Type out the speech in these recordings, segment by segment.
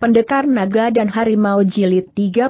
Pendekar Naga dan Harimau Jilid 30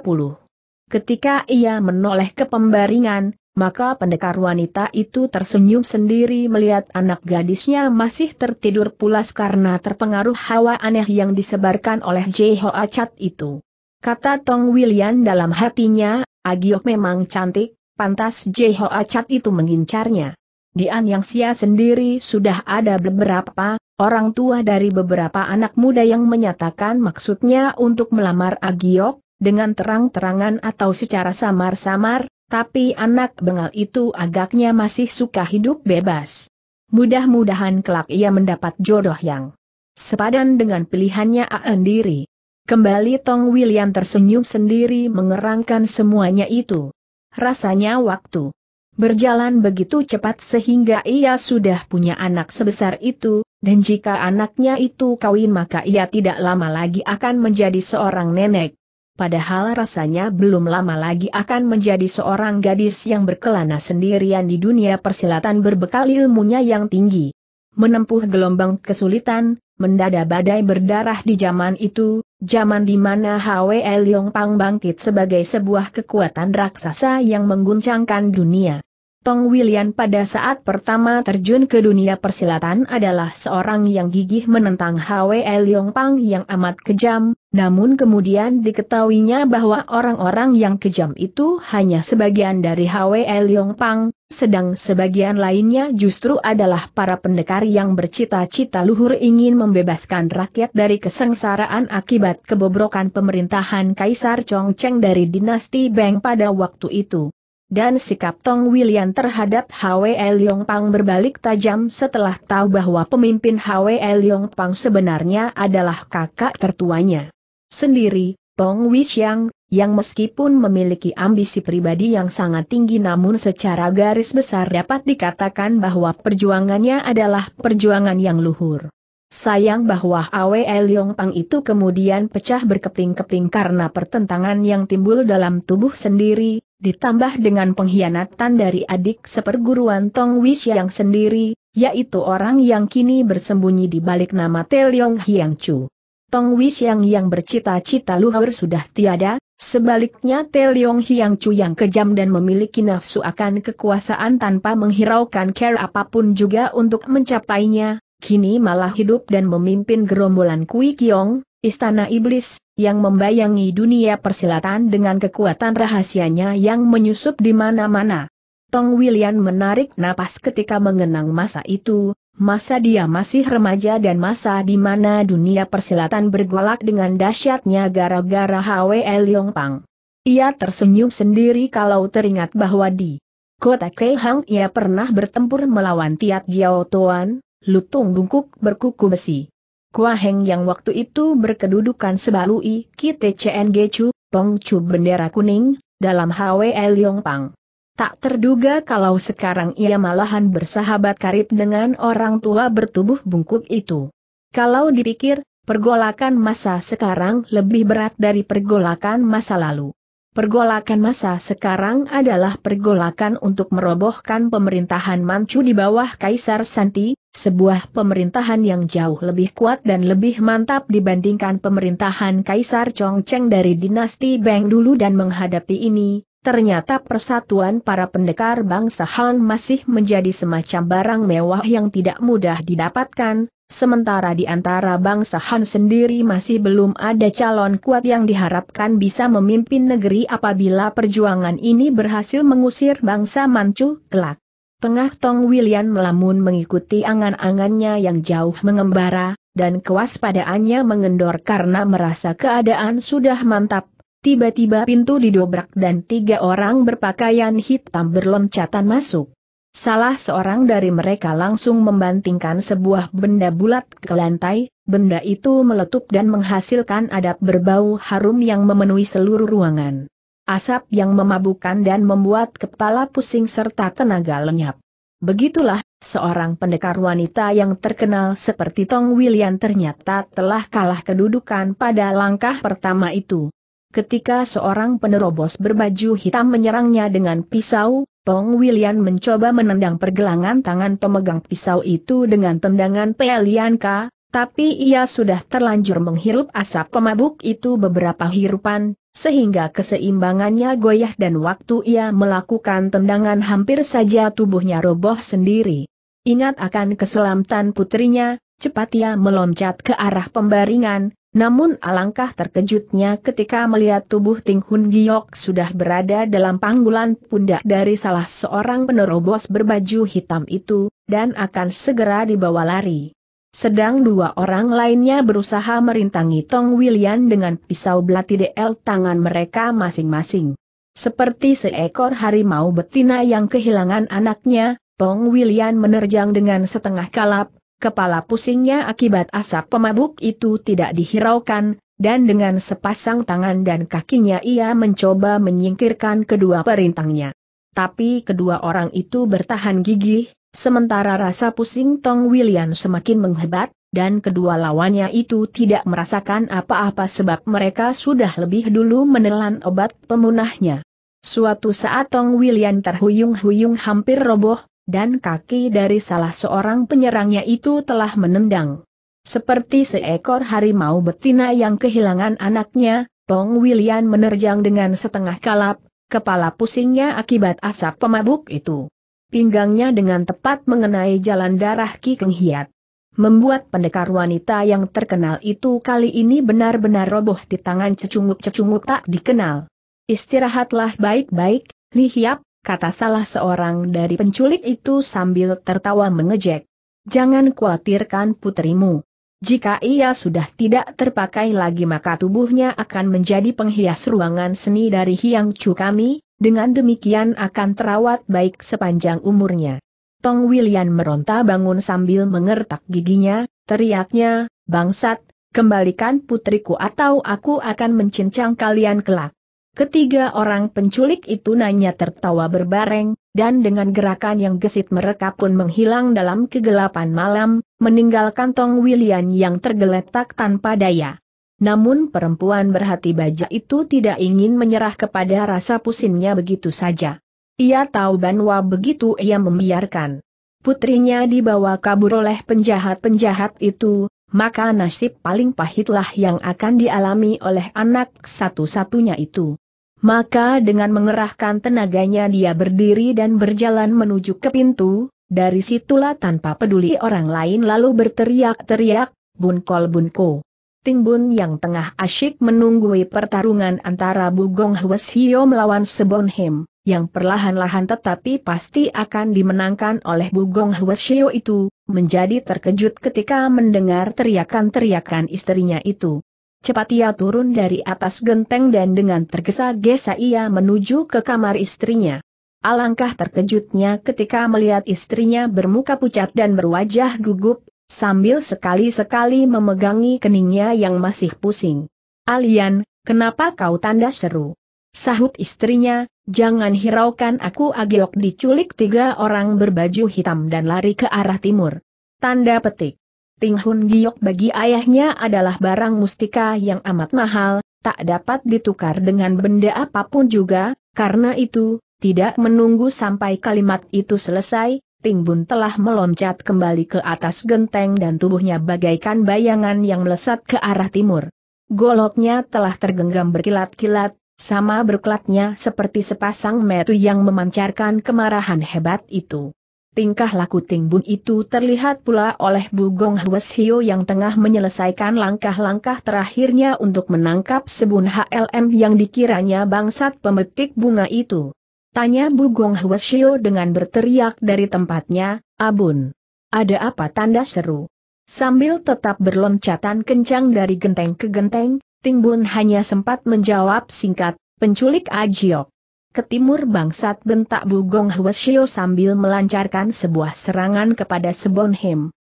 Ketika ia menoleh ke pembaringan, maka pendekar wanita itu tersenyum sendiri melihat anak gadisnya masih tertidur pulas karena terpengaruh hawa aneh yang disebarkan oleh Jeho Acat itu. Kata Tong William dalam hatinya, Agiok memang cantik, pantas Jeho Acat itu mengincarnya. Di an yang sia sendiri sudah ada beberapa orang tua dari beberapa anak muda yang menyatakan maksudnya untuk melamar Agiok, dengan terang-terangan atau secara samar-samar, tapi anak bengal itu agaknya masih suka hidup bebas. Mudah-mudahan kelak ia mendapat jodoh yang sepadan dengan pilihannya diri. Kembali Tong William tersenyum sendiri mengerangkan semuanya itu. Rasanya waktu berjalan begitu cepat sehingga ia sudah punya anak sebesar itu, dan jika anaknya itu kawin maka ia tidak lama lagi akan menjadi seorang nenek. Padahal rasanya belum lama lagi akan menjadi seorang gadis yang berkelana sendirian di dunia persilatan berbekal ilmunya yang tinggi. Menempuh gelombang kesulitan, mendada badai berdarah di zaman itu, zaman di mana HWL Yong Pang bangkit sebagai sebuah kekuatan raksasa yang mengguncangkan dunia. Tong William pada saat pertama terjun ke dunia persilatan adalah seorang yang gigih menentang Hwe Leong Pang yang amat kejam, namun kemudian diketahuinya bahwa orang-orang yang kejam itu hanya sebagian dari Hwe Leong Pang, sedang sebagian lainnya justru adalah para pendekar yang bercita-cita luhur ingin membebaskan rakyat dari kesengsaraan akibat kebobrokan pemerintahan Kaisar Chongcheng dari dinasti Beng pada waktu itu dan sikap Tong William terhadap Hwe Yong Pang berbalik tajam setelah tahu bahwa pemimpin Hwe Yong Pang sebenarnya adalah kakak tertuanya. Sendiri, Tong Wixiang, yang meskipun memiliki ambisi pribadi yang sangat tinggi namun secara garis besar dapat dikatakan bahwa perjuangannya adalah perjuangan yang luhur. Sayang bahwa HWL Yong Pang itu kemudian pecah berkeping-keping karena pertentangan yang timbul dalam tubuh sendiri, ditambah dengan pengkhianatan dari adik seperguruan Tong Wish yang sendiri, yaitu orang yang kini bersembunyi di balik nama Teliong Hiang Chu. Tong Wish yang yang bercita-cita luhur sudah tiada, sebaliknya Teliong Hiang Chu yang kejam dan memiliki nafsu akan kekuasaan tanpa menghiraukan care apapun juga untuk mencapainya, kini malah hidup dan memimpin gerombolan Kui Kiong, Istana Iblis, yang membayangi dunia persilatan dengan kekuatan rahasianya yang menyusup di mana-mana. Tong William menarik napas ketika mengenang masa itu, masa dia masih remaja dan masa di mana dunia persilatan bergolak dengan dahsyatnya gara-gara HWL Pang. Ia tersenyum sendiri kalau teringat bahwa di kota Keihang ia pernah bertempur melawan Tiat Jiao Tuan, Lutung Bungkuk berkuku besi. Kua Heng yang waktu itu berkedudukan sebalui Chu, Tong Chu bendera kuning, dalam HWL Pang. Tak terduga kalau sekarang ia malahan bersahabat karib dengan orang tua bertubuh bungkuk itu. Kalau dipikir, pergolakan masa sekarang lebih berat dari pergolakan masa lalu. Pergolakan masa sekarang adalah pergolakan untuk merobohkan pemerintahan Manchu di bawah Kaisar Santi, sebuah pemerintahan yang jauh lebih kuat dan lebih mantap dibandingkan pemerintahan Kaisar Chongcheng dari dinasti Beng dulu dan menghadapi ini, ternyata persatuan para pendekar bangsa Han masih menjadi semacam barang mewah yang tidak mudah didapatkan, sementara di antara bangsa Han sendiri masih belum ada calon kuat yang diharapkan bisa memimpin negeri apabila perjuangan ini berhasil mengusir bangsa Manchu kelak. Tengah Tong William melamun mengikuti angan-angannya yang jauh mengembara, dan kewaspadaannya mengendor karena merasa keadaan sudah mantap. Tiba-tiba pintu didobrak dan tiga orang berpakaian hitam berloncatan masuk. Salah seorang dari mereka langsung membantingkan sebuah benda bulat ke lantai, benda itu meletup dan menghasilkan adab berbau harum yang memenuhi seluruh ruangan asap yang memabukkan dan membuat kepala pusing serta tenaga lenyap. Begitulah, seorang pendekar wanita yang terkenal seperti Tong William ternyata telah kalah kedudukan pada langkah pertama itu. Ketika seorang penerobos berbaju hitam menyerangnya dengan pisau, Tong William mencoba menendang pergelangan tangan pemegang pisau itu dengan tendangan Pelianka, tapi ia sudah terlanjur menghirup asap pemabuk itu beberapa hirupan, sehingga keseimbangannya goyah dan waktu ia melakukan tendangan hampir saja tubuhnya roboh sendiri. Ingat akan keselamatan putrinya, cepat ia meloncat ke arah pembaringan, namun alangkah terkejutnya ketika melihat tubuh Ting Hun Giok sudah berada dalam panggulan pundak dari salah seorang penerobos berbaju hitam itu, dan akan segera dibawa lari. Sedang dua orang lainnya berusaha merintangi Tong William dengan pisau belati DL tangan mereka masing-masing. Seperti seekor harimau betina yang kehilangan anaknya, Tong William menerjang dengan setengah kalap, kepala pusingnya akibat asap pemabuk itu tidak dihiraukan, dan dengan sepasang tangan dan kakinya ia mencoba menyingkirkan kedua perintangnya. Tapi kedua orang itu bertahan gigih, Sementara rasa pusing Tong William semakin menghebat, dan kedua lawannya itu tidak merasakan apa-apa sebab mereka sudah lebih dulu menelan obat pemunahnya. Suatu saat Tong William terhuyung-huyung hampir roboh, dan kaki dari salah seorang penyerangnya itu telah menendang. Seperti seekor harimau betina yang kehilangan anaknya, Tong William menerjang dengan setengah kalap, kepala pusingnya akibat asap pemabuk itu pinggangnya dengan tepat mengenai jalan darah Ki Keng Hiat. Membuat pendekar wanita yang terkenal itu kali ini benar-benar roboh di tangan cecunguk-cecunguk tak dikenal. Istirahatlah baik-baik, Li Hiap, kata salah seorang dari penculik itu sambil tertawa mengejek. Jangan khawatirkan putrimu. Jika ia sudah tidak terpakai lagi maka tubuhnya akan menjadi penghias ruangan seni dari Hiang Chu kami, dengan demikian akan terawat baik sepanjang umurnya. Tong William meronta bangun sambil mengertak giginya, teriaknya, bangsat, kembalikan putriku atau aku akan mencincang kalian kelak. Ketiga orang penculik itu nanya tertawa berbareng, dan dengan gerakan yang gesit mereka pun menghilang dalam kegelapan malam, meninggalkan Tong William yang tergeletak tanpa daya. Namun perempuan berhati baja itu tidak ingin menyerah kepada rasa pusingnya begitu saja. Ia tahu Banwa begitu ia membiarkan putrinya dibawa kabur oleh penjahat-penjahat itu, maka nasib paling pahitlah yang akan dialami oleh anak satu-satunya itu. Maka dengan mengerahkan tenaganya dia berdiri dan berjalan menuju ke pintu, dari situlah tanpa peduli orang lain lalu berteriak-teriak, bunkol bunko. Tingbun yang tengah asyik menunggui pertarungan antara Bugong Hwes Hio melawan Him, yang perlahan-lahan tetapi pasti akan dimenangkan oleh Bugong Hwes itu, menjadi terkejut ketika mendengar teriakan-teriakan istrinya itu. Cepat ia turun dari atas genteng dan dengan tergesa-gesa ia menuju ke kamar istrinya. Alangkah terkejutnya ketika melihat istrinya bermuka pucat dan berwajah gugup, sambil sekali-sekali memegangi keningnya yang masih pusing. Alian, kenapa kau tanda seru? Sahut istrinya, jangan hiraukan aku agiok diculik tiga orang berbaju hitam dan lari ke arah timur. Tanda petik. Ting Hun Giok bagi ayahnya adalah barang mustika yang amat mahal, tak dapat ditukar dengan benda apapun juga, karena itu, tidak menunggu sampai kalimat itu selesai, Ting Bun telah meloncat kembali ke atas genteng dan tubuhnya bagaikan bayangan yang melesat ke arah timur. Goloknya telah tergenggam berkilat-kilat, sama berkelatnya seperti sepasang metu yang memancarkan kemarahan hebat itu. Tingkah laku Ting Bun itu terlihat pula oleh Bu Gong Hwes Hio yang tengah menyelesaikan langkah-langkah terakhirnya untuk menangkap sebun HLM yang dikiranya bangsat pemetik bunga itu. Tanya Bugong Huasio dengan berteriak dari tempatnya, Abun. Ada apa tanda seru? Sambil tetap berloncatan kencang dari genteng ke genteng, Ting Bun hanya sempat menjawab singkat, penculik Ajiok. Ketimur bangsat bentak Bugong Huasio sambil melancarkan sebuah serangan kepada Sebon Hem.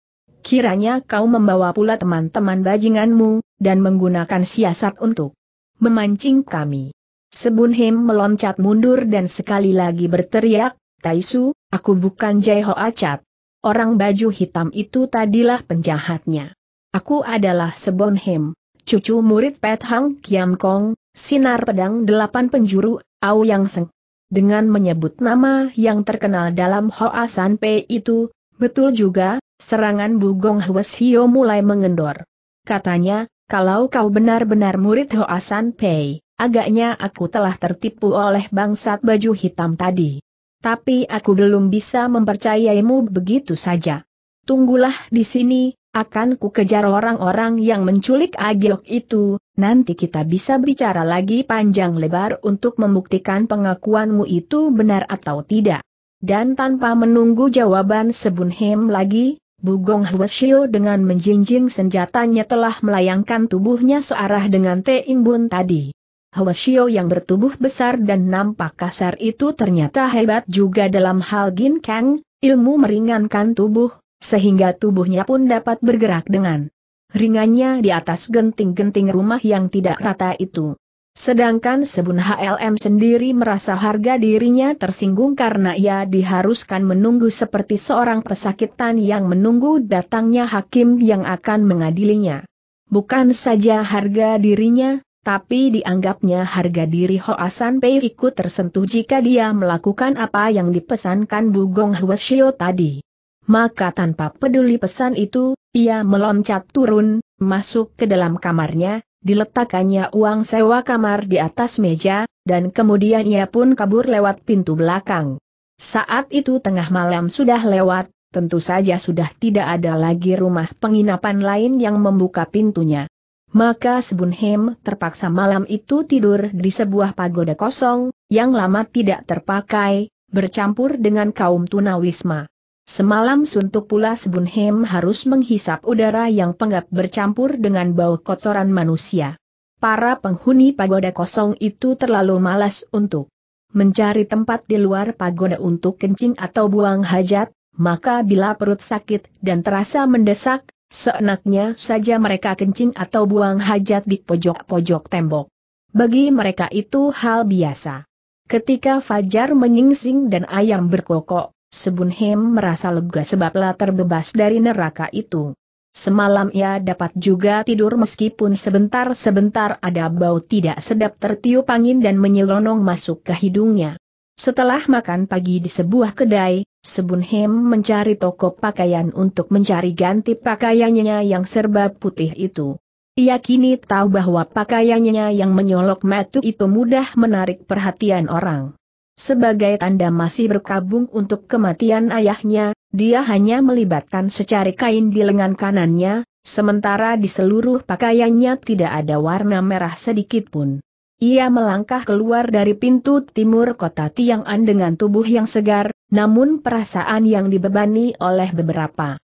Kiranya kau membawa pula teman-teman bajinganmu, dan menggunakan siasat untuk memancing kami. Sebun Him meloncat mundur dan sekali lagi berteriak, Taisu, aku bukan Jai Ho Acat. Orang baju hitam itu tadilah penjahatnya. Aku adalah Sebon Him, cucu murid Pet Hang Kiam Kong, sinar pedang delapan penjuru, Au Yang Seng. Dengan menyebut nama yang terkenal dalam Hoa San Pei itu, betul juga, serangan Bugong Hwes Hio mulai mengendor. Katanya, kalau kau benar-benar murid Hoa San Pei, Agaknya aku telah tertipu oleh bangsat baju hitam tadi. Tapi aku belum bisa mempercayaimu begitu saja. Tunggulah di sini, akan ku kejar orang-orang yang menculik Agiok itu, nanti kita bisa bicara lagi panjang lebar untuk membuktikan pengakuanmu itu benar atau tidak. Dan tanpa menunggu jawaban Sebunhem lagi, Bugong Hwasyo dengan menjinjing senjatanya telah melayangkan tubuhnya searah dengan Ing Bun tadi. Shio yang bertubuh besar dan nampak kasar itu ternyata hebat juga dalam hal Gin Kang, ilmu meringankan tubuh, sehingga tubuhnya pun dapat bergerak dengan ringannya di atas genting-genting rumah yang tidak rata itu. Sedangkan Sebun HLM sendiri merasa harga dirinya tersinggung karena ia diharuskan menunggu seperti seorang pesakitan yang menunggu datangnya hakim yang akan mengadilinya. Bukan saja harga dirinya, tapi dianggapnya harga diri Hoasan Asan Pei ikut tersentuh jika dia melakukan apa yang dipesankan Bu Gong Shio tadi. Maka tanpa peduli pesan itu, ia meloncat turun, masuk ke dalam kamarnya, diletakkannya uang sewa kamar di atas meja, dan kemudian ia pun kabur lewat pintu belakang. Saat itu tengah malam sudah lewat, tentu saja sudah tidak ada lagi rumah penginapan lain yang membuka pintunya maka Sebunhem terpaksa malam itu tidur di sebuah pagoda kosong, yang lama tidak terpakai, bercampur dengan kaum tunawisma. Semalam suntuk pula Sebunhem harus menghisap udara yang pengap bercampur dengan bau kotoran manusia. Para penghuni pagoda kosong itu terlalu malas untuk mencari tempat di luar pagoda untuk kencing atau buang hajat, maka bila perut sakit dan terasa mendesak, Seenaknya saja mereka kencing atau buang hajat di pojok-pojok tembok. Bagi mereka itu hal biasa. Ketika Fajar menyingsing dan ayam berkokok, Sebunhem merasa lega sebablah terbebas dari neraka itu. Semalam ia dapat juga tidur meskipun sebentar-sebentar ada bau tidak sedap tertiup angin dan menyelonong masuk ke hidungnya. Setelah makan pagi di sebuah kedai, Sebunhem mencari toko pakaian untuk mencari ganti pakaiannya yang serba putih itu. Ia kini tahu bahwa pakaiannya yang menyolok matu itu mudah menarik perhatian orang. Sebagai tanda masih berkabung untuk kematian ayahnya, dia hanya melibatkan secari kain di lengan kanannya, sementara di seluruh pakaiannya tidak ada warna merah sedikit pun. Ia melangkah keluar dari pintu timur kota Tiang'an dengan tubuh yang segar, namun perasaan yang dibebani oleh beberapa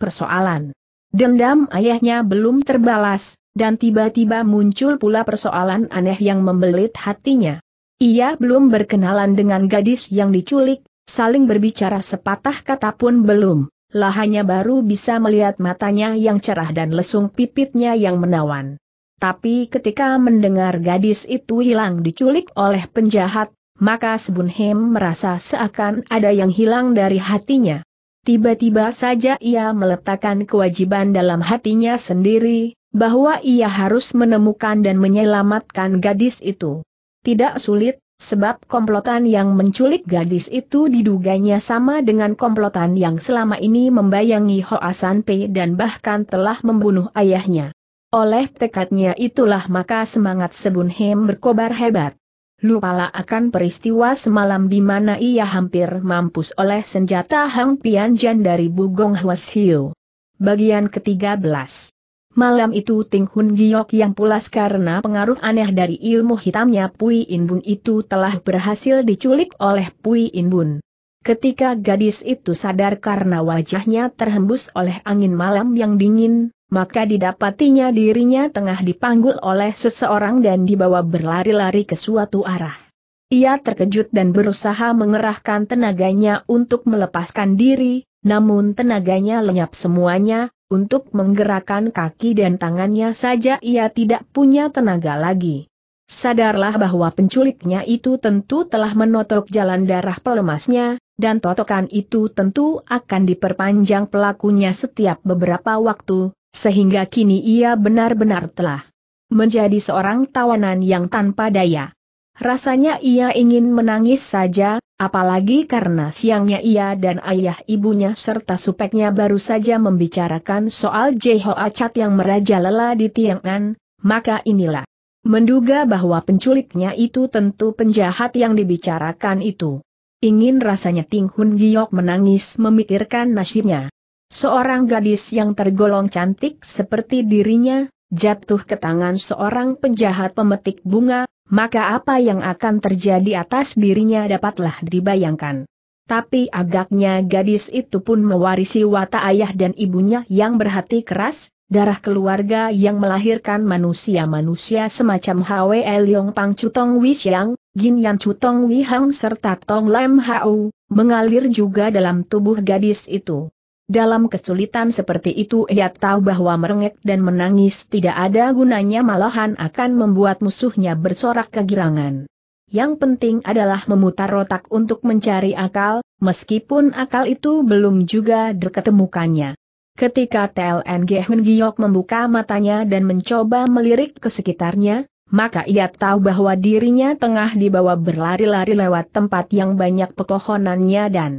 persoalan. Dendam ayahnya belum terbalas, dan tiba-tiba muncul pula persoalan aneh yang membelit hatinya. Ia belum berkenalan dengan gadis yang diculik, saling berbicara sepatah kata pun belum, lah hanya baru bisa melihat matanya yang cerah dan lesung pipitnya yang menawan. Tapi ketika mendengar gadis itu hilang diculik oleh penjahat, maka Sebun merasa seakan ada yang hilang dari hatinya. Tiba-tiba saja ia meletakkan kewajiban dalam hatinya sendiri, bahwa ia harus menemukan dan menyelamatkan gadis itu. Tidak sulit, sebab komplotan yang menculik gadis itu diduganya sama dengan komplotan yang selama ini membayangi Hoasan P dan bahkan telah membunuh ayahnya. Oleh tekadnya itulah maka semangat Sebun Hem berkobar hebat. Lupalah akan peristiwa semalam di mana ia hampir mampus oleh senjata Hang Pianjan dari Bugong Hiu. Bagian ke-13 Malam itu Ting Hun Giok yang pulas karena pengaruh aneh dari ilmu hitamnya Pui In Bun itu telah berhasil diculik oleh Pui In Bun. Ketika gadis itu sadar karena wajahnya terhembus oleh angin malam yang dingin, maka didapatinya dirinya tengah dipanggul oleh seseorang dan dibawa berlari-lari ke suatu arah. Ia terkejut dan berusaha mengerahkan tenaganya untuk melepaskan diri, namun tenaganya lenyap semuanya, untuk menggerakkan kaki dan tangannya saja ia tidak punya tenaga lagi. Sadarlah bahwa penculiknya itu tentu telah menotok jalan darah pelemasnya, dan totokan itu tentu akan diperpanjang pelakunya setiap beberapa waktu, sehingga kini ia benar-benar telah menjadi seorang tawanan yang tanpa daya. Rasanya ia ingin menangis saja, apalagi karena siangnya ia dan ayah ibunya serta supeknya baru saja membicarakan soal Jeho acat yang merajalela di Tiangan, maka inilah. Menduga bahwa penculiknya itu tentu penjahat yang dibicarakan itu. Ingin rasanya Ting Hun Giok menangis memikirkan nasibnya. Seorang gadis yang tergolong cantik seperti dirinya, jatuh ke tangan seorang penjahat pemetik bunga, maka apa yang akan terjadi atas dirinya dapatlah dibayangkan. Tapi agaknya gadis itu pun mewarisi watak ayah dan ibunya yang berhati keras, darah keluarga yang melahirkan manusia-manusia semacam Hwe Leong Pang Chutong Wi Xiang, Gin Yang Wi Wihang serta Tong Lam Hau, mengalir juga dalam tubuh gadis itu. Dalam kesulitan seperti itu ia tahu bahwa merengek dan menangis tidak ada gunanya malahan akan membuat musuhnya bersorak kegirangan. Yang penting adalah memutar otak untuk mencari akal, meskipun akal itu belum juga diketemukannya. Ketika TLNG Hun Giok membuka matanya dan mencoba melirik ke sekitarnya, maka ia tahu bahwa dirinya tengah dibawa berlari-lari lewat tempat yang banyak pepohonannya dan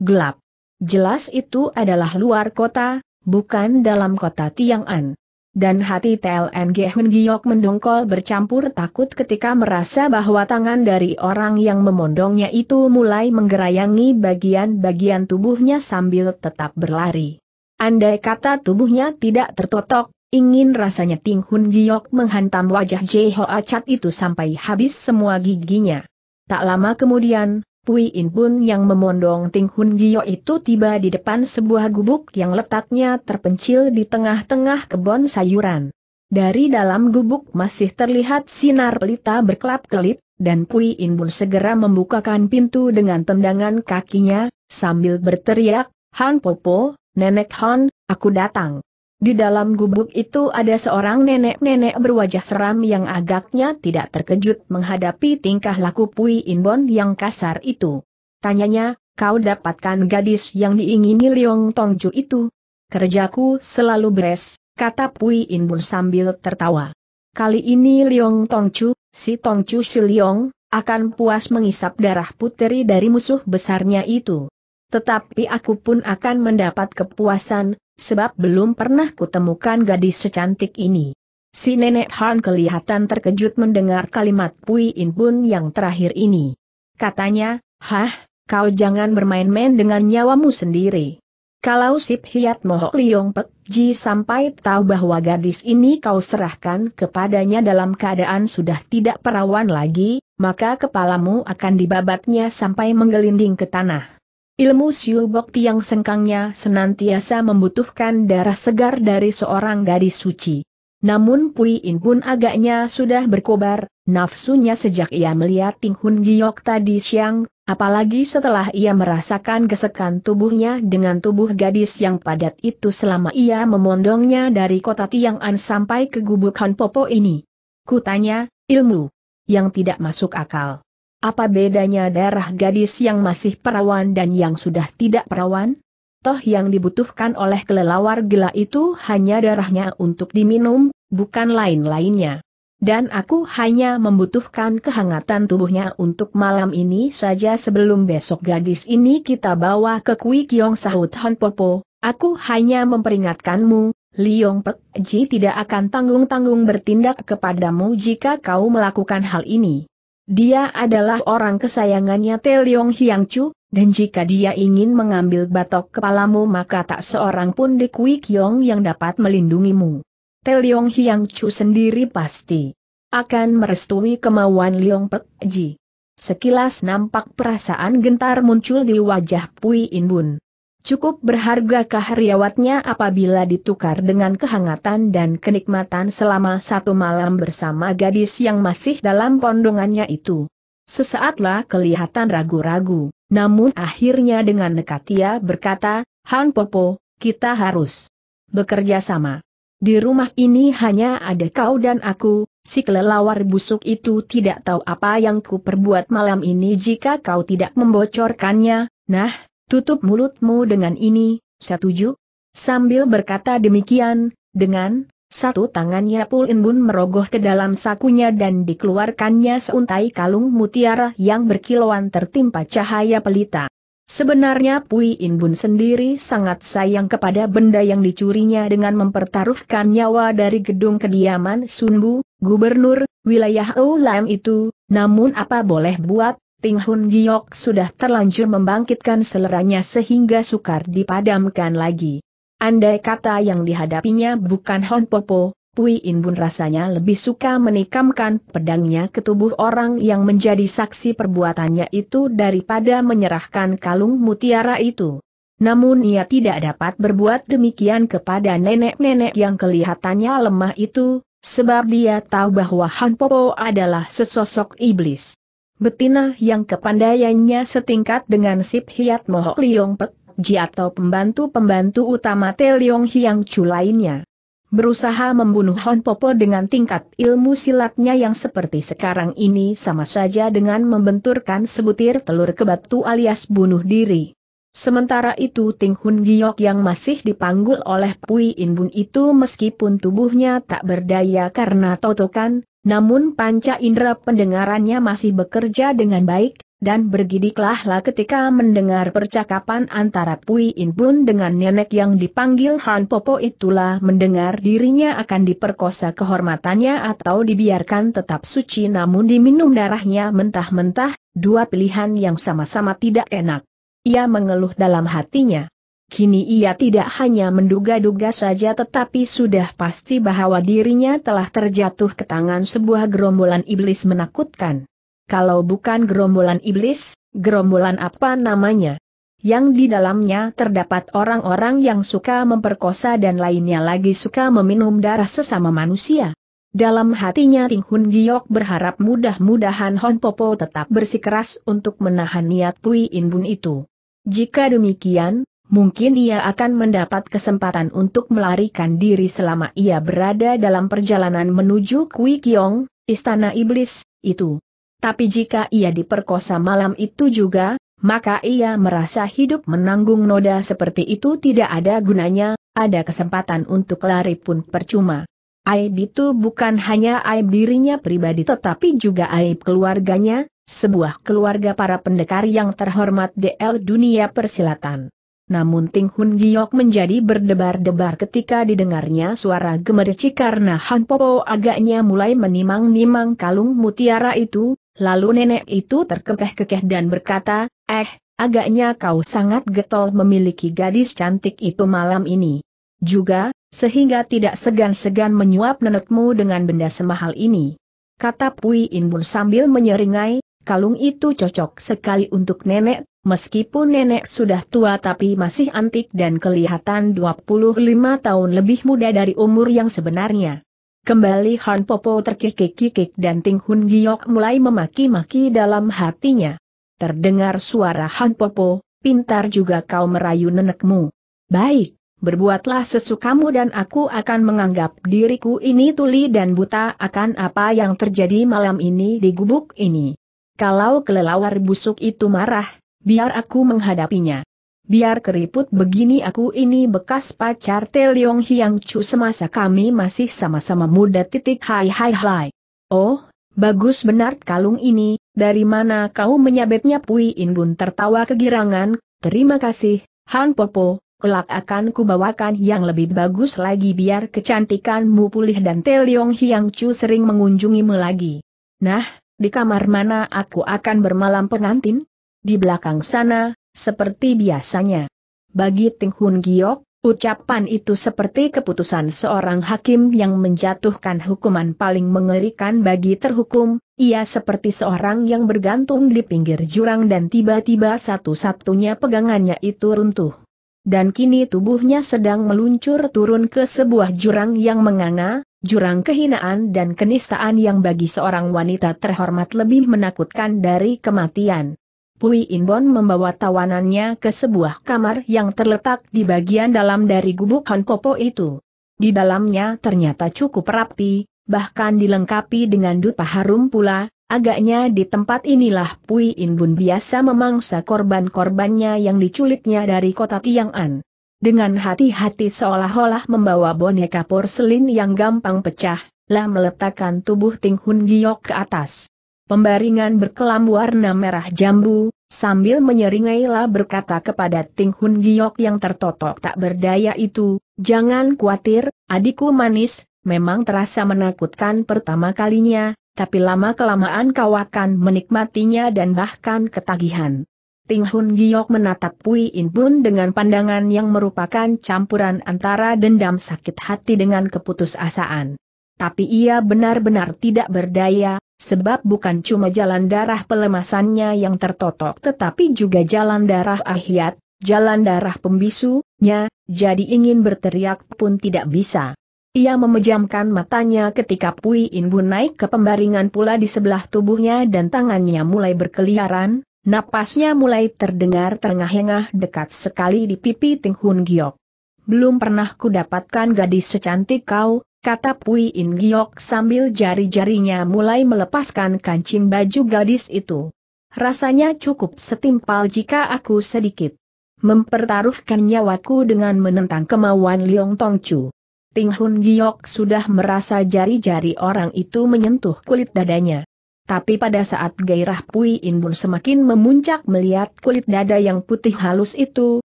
gelap. Jelas itu adalah luar kota, bukan dalam kota Tiang'an. Dan hati TLN Hun Giok mendongkol bercampur takut ketika merasa bahwa tangan dari orang yang memondongnya itu mulai menggerayangi bagian-bagian tubuhnya sambil tetap berlari. Andai kata tubuhnya tidak tertotok, ingin rasanya Ting Hun Giok menghantam wajah Jeho Acat itu sampai habis semua giginya. Tak lama kemudian, Pui In Bun yang memondong Ting Hun Gio itu tiba di depan sebuah gubuk yang letaknya terpencil di tengah-tengah kebun sayuran. Dari dalam gubuk masih terlihat sinar pelita berkelap-kelip, dan Pui In Bun segera membukakan pintu dengan tendangan kakinya, sambil berteriak, Han Popo, Nenek Han, aku datang. Di dalam gubuk itu ada seorang nenek-nenek berwajah seram yang agaknya tidak terkejut menghadapi tingkah laku Pui Inbon yang kasar itu. Tanyanya, kau dapatkan gadis yang diingini Liong Tongju itu? Kerjaku selalu beres, kata Pui Inbon sambil tertawa. Kali ini Liong Tongju, si Tongju si Liong, akan puas mengisap darah puteri dari musuh besarnya itu. Tetapi aku pun akan mendapat kepuasan, sebab belum pernah kutemukan gadis secantik ini. Si nenek Han kelihatan terkejut mendengar kalimat Pui In Bun yang terakhir ini. Katanya, Hah, kau jangan bermain-main dengan nyawamu sendiri. Kalau Sip Hiat Mohok Liong Pek Ji sampai tahu bahwa gadis ini kau serahkan kepadanya dalam keadaan sudah tidak perawan lagi, maka kepalamu akan dibabatnya sampai menggelinding ke tanah. Ilmu Siu Bokti yang sengkangnya senantiasa membutuhkan darah segar dari seorang gadis suci. Namun Pui In pun agaknya sudah berkobar, nafsunya sejak ia melihat Ting Hun Giok tadi siang, apalagi setelah ia merasakan gesekan tubuhnya dengan tubuh gadis yang padat itu selama ia memondongnya dari kota Tiang'an sampai ke gubuk Han Popo ini. Kutanya, ilmu yang tidak masuk akal. Apa bedanya darah gadis yang masih perawan dan yang sudah tidak perawan? Toh yang dibutuhkan oleh kelelawar gila itu hanya darahnya untuk diminum, bukan lain-lainnya. Dan aku hanya membutuhkan kehangatan tubuhnya untuk malam ini saja sebelum besok gadis ini kita bawa ke Kui Kiong Sahut Hon Popo, aku hanya memperingatkanmu, Liong Pek Ji tidak akan tanggung-tanggung bertindak kepadamu jika kau melakukan hal ini. Dia adalah orang kesayangannya Teliong Hiang Chu, dan jika dia ingin mengambil batok kepalamu maka tak seorang pun di Kui Kiong yang dapat melindungimu. Teliong Hiang Chu sendiri pasti akan merestui kemauan Liong Pek Ji. Sekilas nampak perasaan gentar muncul di wajah Pui Inbun. Cukup berhargakah riawatnya apabila ditukar dengan kehangatan dan kenikmatan selama satu malam bersama gadis yang masih dalam pondongannya itu? Sesaatlah kelihatan ragu-ragu, namun akhirnya dengan nekat ia berkata, Han Popo, kita harus bekerja sama. Di rumah ini hanya ada kau dan aku, si kelelawar busuk itu tidak tahu apa yang ku perbuat malam ini jika kau tidak membocorkannya, nah, Tutup mulutmu dengan ini, setuju? Sambil berkata demikian, dengan satu tangannya Pul In Bun merogoh ke dalam sakunya dan dikeluarkannya seuntai kalung mutiara yang berkilauan tertimpa cahaya pelita. Sebenarnya Pui In sendiri sangat sayang kepada benda yang dicurinya dengan mempertaruhkan nyawa dari gedung kediaman Sunbu, gubernur, wilayah Ulam itu, namun apa boleh buat, Ting Hun Giok sudah terlanjur membangkitkan seleranya sehingga sukar dipadamkan lagi. Andai kata yang dihadapinya bukan Hon Popo, Pui In Bun rasanya lebih suka menikamkan pedangnya ke tubuh orang yang menjadi saksi perbuatannya itu daripada menyerahkan kalung mutiara itu. Namun ia tidak dapat berbuat demikian kepada nenek-nenek yang kelihatannya lemah itu, sebab dia tahu bahwa Han Popo adalah sesosok iblis. Betina yang kepandaiannya setingkat dengan Sip Hiat Mohok Liong Pek, Ji atau pembantu-pembantu utama Teliong Hiang Chu lainnya. Berusaha membunuh Hon Popo dengan tingkat ilmu silatnya yang seperti sekarang ini sama saja dengan membenturkan sebutir telur ke batu alias bunuh diri. Sementara itu Ting Hun Giok yang masih dipanggul oleh Pui Bun itu meskipun tubuhnya tak berdaya karena totokan, namun panca indera pendengarannya masih bekerja dengan baik, dan bergidiklahlah ketika mendengar percakapan antara Pui In Inbun dengan nenek yang dipanggil Han Popo itulah mendengar dirinya akan diperkosa kehormatannya atau dibiarkan tetap suci namun diminum darahnya mentah-mentah, dua pilihan yang sama-sama tidak enak. Ia mengeluh dalam hatinya. Kini ia tidak hanya menduga-duga saja tetapi sudah pasti bahwa dirinya telah terjatuh ke tangan sebuah gerombolan iblis menakutkan. Kalau bukan gerombolan iblis, gerombolan apa namanya? Yang di dalamnya terdapat orang-orang yang suka memperkosa dan lainnya lagi suka meminum darah sesama manusia. Dalam hatinya Ting Hun Giok berharap mudah-mudahan Hon Popo tetap bersikeras untuk menahan niat Pui In Bun itu. Jika demikian, mungkin ia akan mendapat kesempatan untuk melarikan diri selama ia berada dalam perjalanan menuju Kui Kiong, Istana Iblis, itu. Tapi jika ia diperkosa malam itu juga, maka ia merasa hidup menanggung noda seperti itu tidak ada gunanya, ada kesempatan untuk lari pun percuma. Aib itu bukan hanya aib dirinya pribadi tetapi juga aib keluarganya, sebuah keluarga para pendekar yang terhormat DL dunia persilatan. Namun Ting Hun Giok menjadi berdebar-debar ketika didengarnya suara gemerci karena Han Popo agaknya mulai menimang-nimang kalung mutiara itu, lalu nenek itu terkekeh-kekeh dan berkata, eh, agaknya kau sangat getol memiliki gadis cantik itu malam ini. Juga, sehingga tidak segan-segan menyuap nenekmu dengan benda semahal ini. Kata Pui Inbun sambil menyeringai, kalung itu cocok sekali untuk nenek Meskipun nenek sudah tua tapi masih antik dan kelihatan 25 tahun lebih muda dari umur yang sebenarnya. Kembali Han Popo terkikik-kikik dan Ting Hun Giok mulai memaki-maki dalam hatinya. Terdengar suara Han Popo, pintar juga kau merayu nenekmu. Baik, berbuatlah sesukamu dan aku akan menganggap diriku ini tuli dan buta akan apa yang terjadi malam ini di gubuk ini. Kalau kelelawar busuk itu marah, Biar aku menghadapinya. Biar keriput begini aku ini bekas pacar Teliong Hiang Chu semasa kami masih sama-sama muda titik hai hai hai. Oh, bagus benar kalung ini, dari mana kau menyabetnya Pui Inbun tertawa kegirangan, terima kasih, Han Popo, kelak akan kubawakan yang lebih bagus lagi biar kecantikanmu pulih dan Teliong Hiang Chu sering mengunjungimu lagi. Nah, di kamar mana aku akan bermalam pengantin? di belakang sana, seperti biasanya. Bagi Ting Hun Giok, ucapan itu seperti keputusan seorang hakim yang menjatuhkan hukuman paling mengerikan bagi terhukum, ia seperti seorang yang bergantung di pinggir jurang dan tiba-tiba satu-satunya pegangannya itu runtuh. Dan kini tubuhnya sedang meluncur turun ke sebuah jurang yang menganga, jurang kehinaan dan kenistaan yang bagi seorang wanita terhormat lebih menakutkan dari kematian. Pui Inbon membawa tawanannya ke sebuah kamar yang terletak di bagian dalam dari gubuk Popo itu. Di dalamnya ternyata cukup rapi, bahkan dilengkapi dengan dupa harum pula, agaknya di tempat inilah Pui Inbon biasa memangsa korban-korbannya yang diculiknya dari kota Tiang'an. Dengan hati-hati seolah-olah membawa boneka porselin yang gampang pecah, lah meletakkan tubuh Ting Hun Giok ke atas pembaringan berkelam warna merah jambu, sambil menyeringailah berkata kepada Ting Hun Giok yang tertotok tak berdaya itu, jangan khawatir, adikku manis, memang terasa menakutkan pertama kalinya, tapi lama-kelamaan kau akan menikmatinya dan bahkan ketagihan. Ting Hun Giok menatap Pui In Bun dengan pandangan yang merupakan campuran antara dendam sakit hati dengan keputusasaan. Tapi ia benar-benar tidak berdaya, Sebab bukan cuma jalan darah pelemasannya yang tertotok tetapi juga jalan darah ahyat, jalan darah pembisunya, jadi ingin berteriak pun tidak bisa. Ia memejamkan matanya ketika Pui Inbu naik ke pembaringan pula di sebelah tubuhnya dan tangannya mulai berkeliaran, napasnya mulai terdengar terengah-engah dekat sekali di pipi Ting Hun Giok. Belum pernah ku dapatkan gadis secantik kau, kata Pui In Giok sambil jari-jarinya mulai melepaskan kancing baju gadis itu. Rasanya cukup setimpal jika aku sedikit mempertaruhkan nyawaku dengan menentang kemauan Liong Tong Chu. Ting Hun Giok sudah merasa jari-jari orang itu menyentuh kulit dadanya. Tapi pada saat gairah Pui In Bun semakin memuncak melihat kulit dada yang putih halus itu,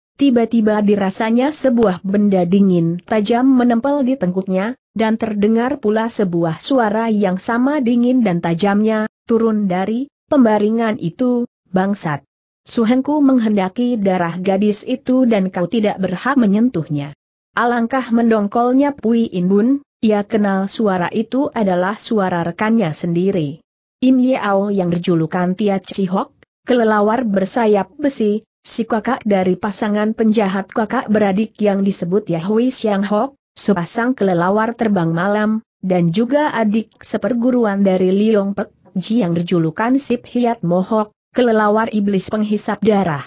tiba-tiba dirasanya sebuah benda dingin tajam menempel di tengkuknya, dan terdengar pula sebuah suara yang sama dingin dan tajamnya, turun dari pembaringan itu, bangsat. Suhengku menghendaki darah gadis itu dan kau tidak berhak menyentuhnya. Alangkah mendongkolnya Pui Inbun, ia kenal suara itu adalah suara rekannya sendiri. Im Yao yang berjulukan Tia Cihok, kelelawar bersayap besi, si kakak dari pasangan penjahat kakak beradik yang disebut Yahui Siang Hok, sepasang kelelawar terbang malam, dan juga adik seperguruan dari Liong Pek, Ji yang berjulukan Sip Hiat Mohok, kelelawar iblis penghisap darah.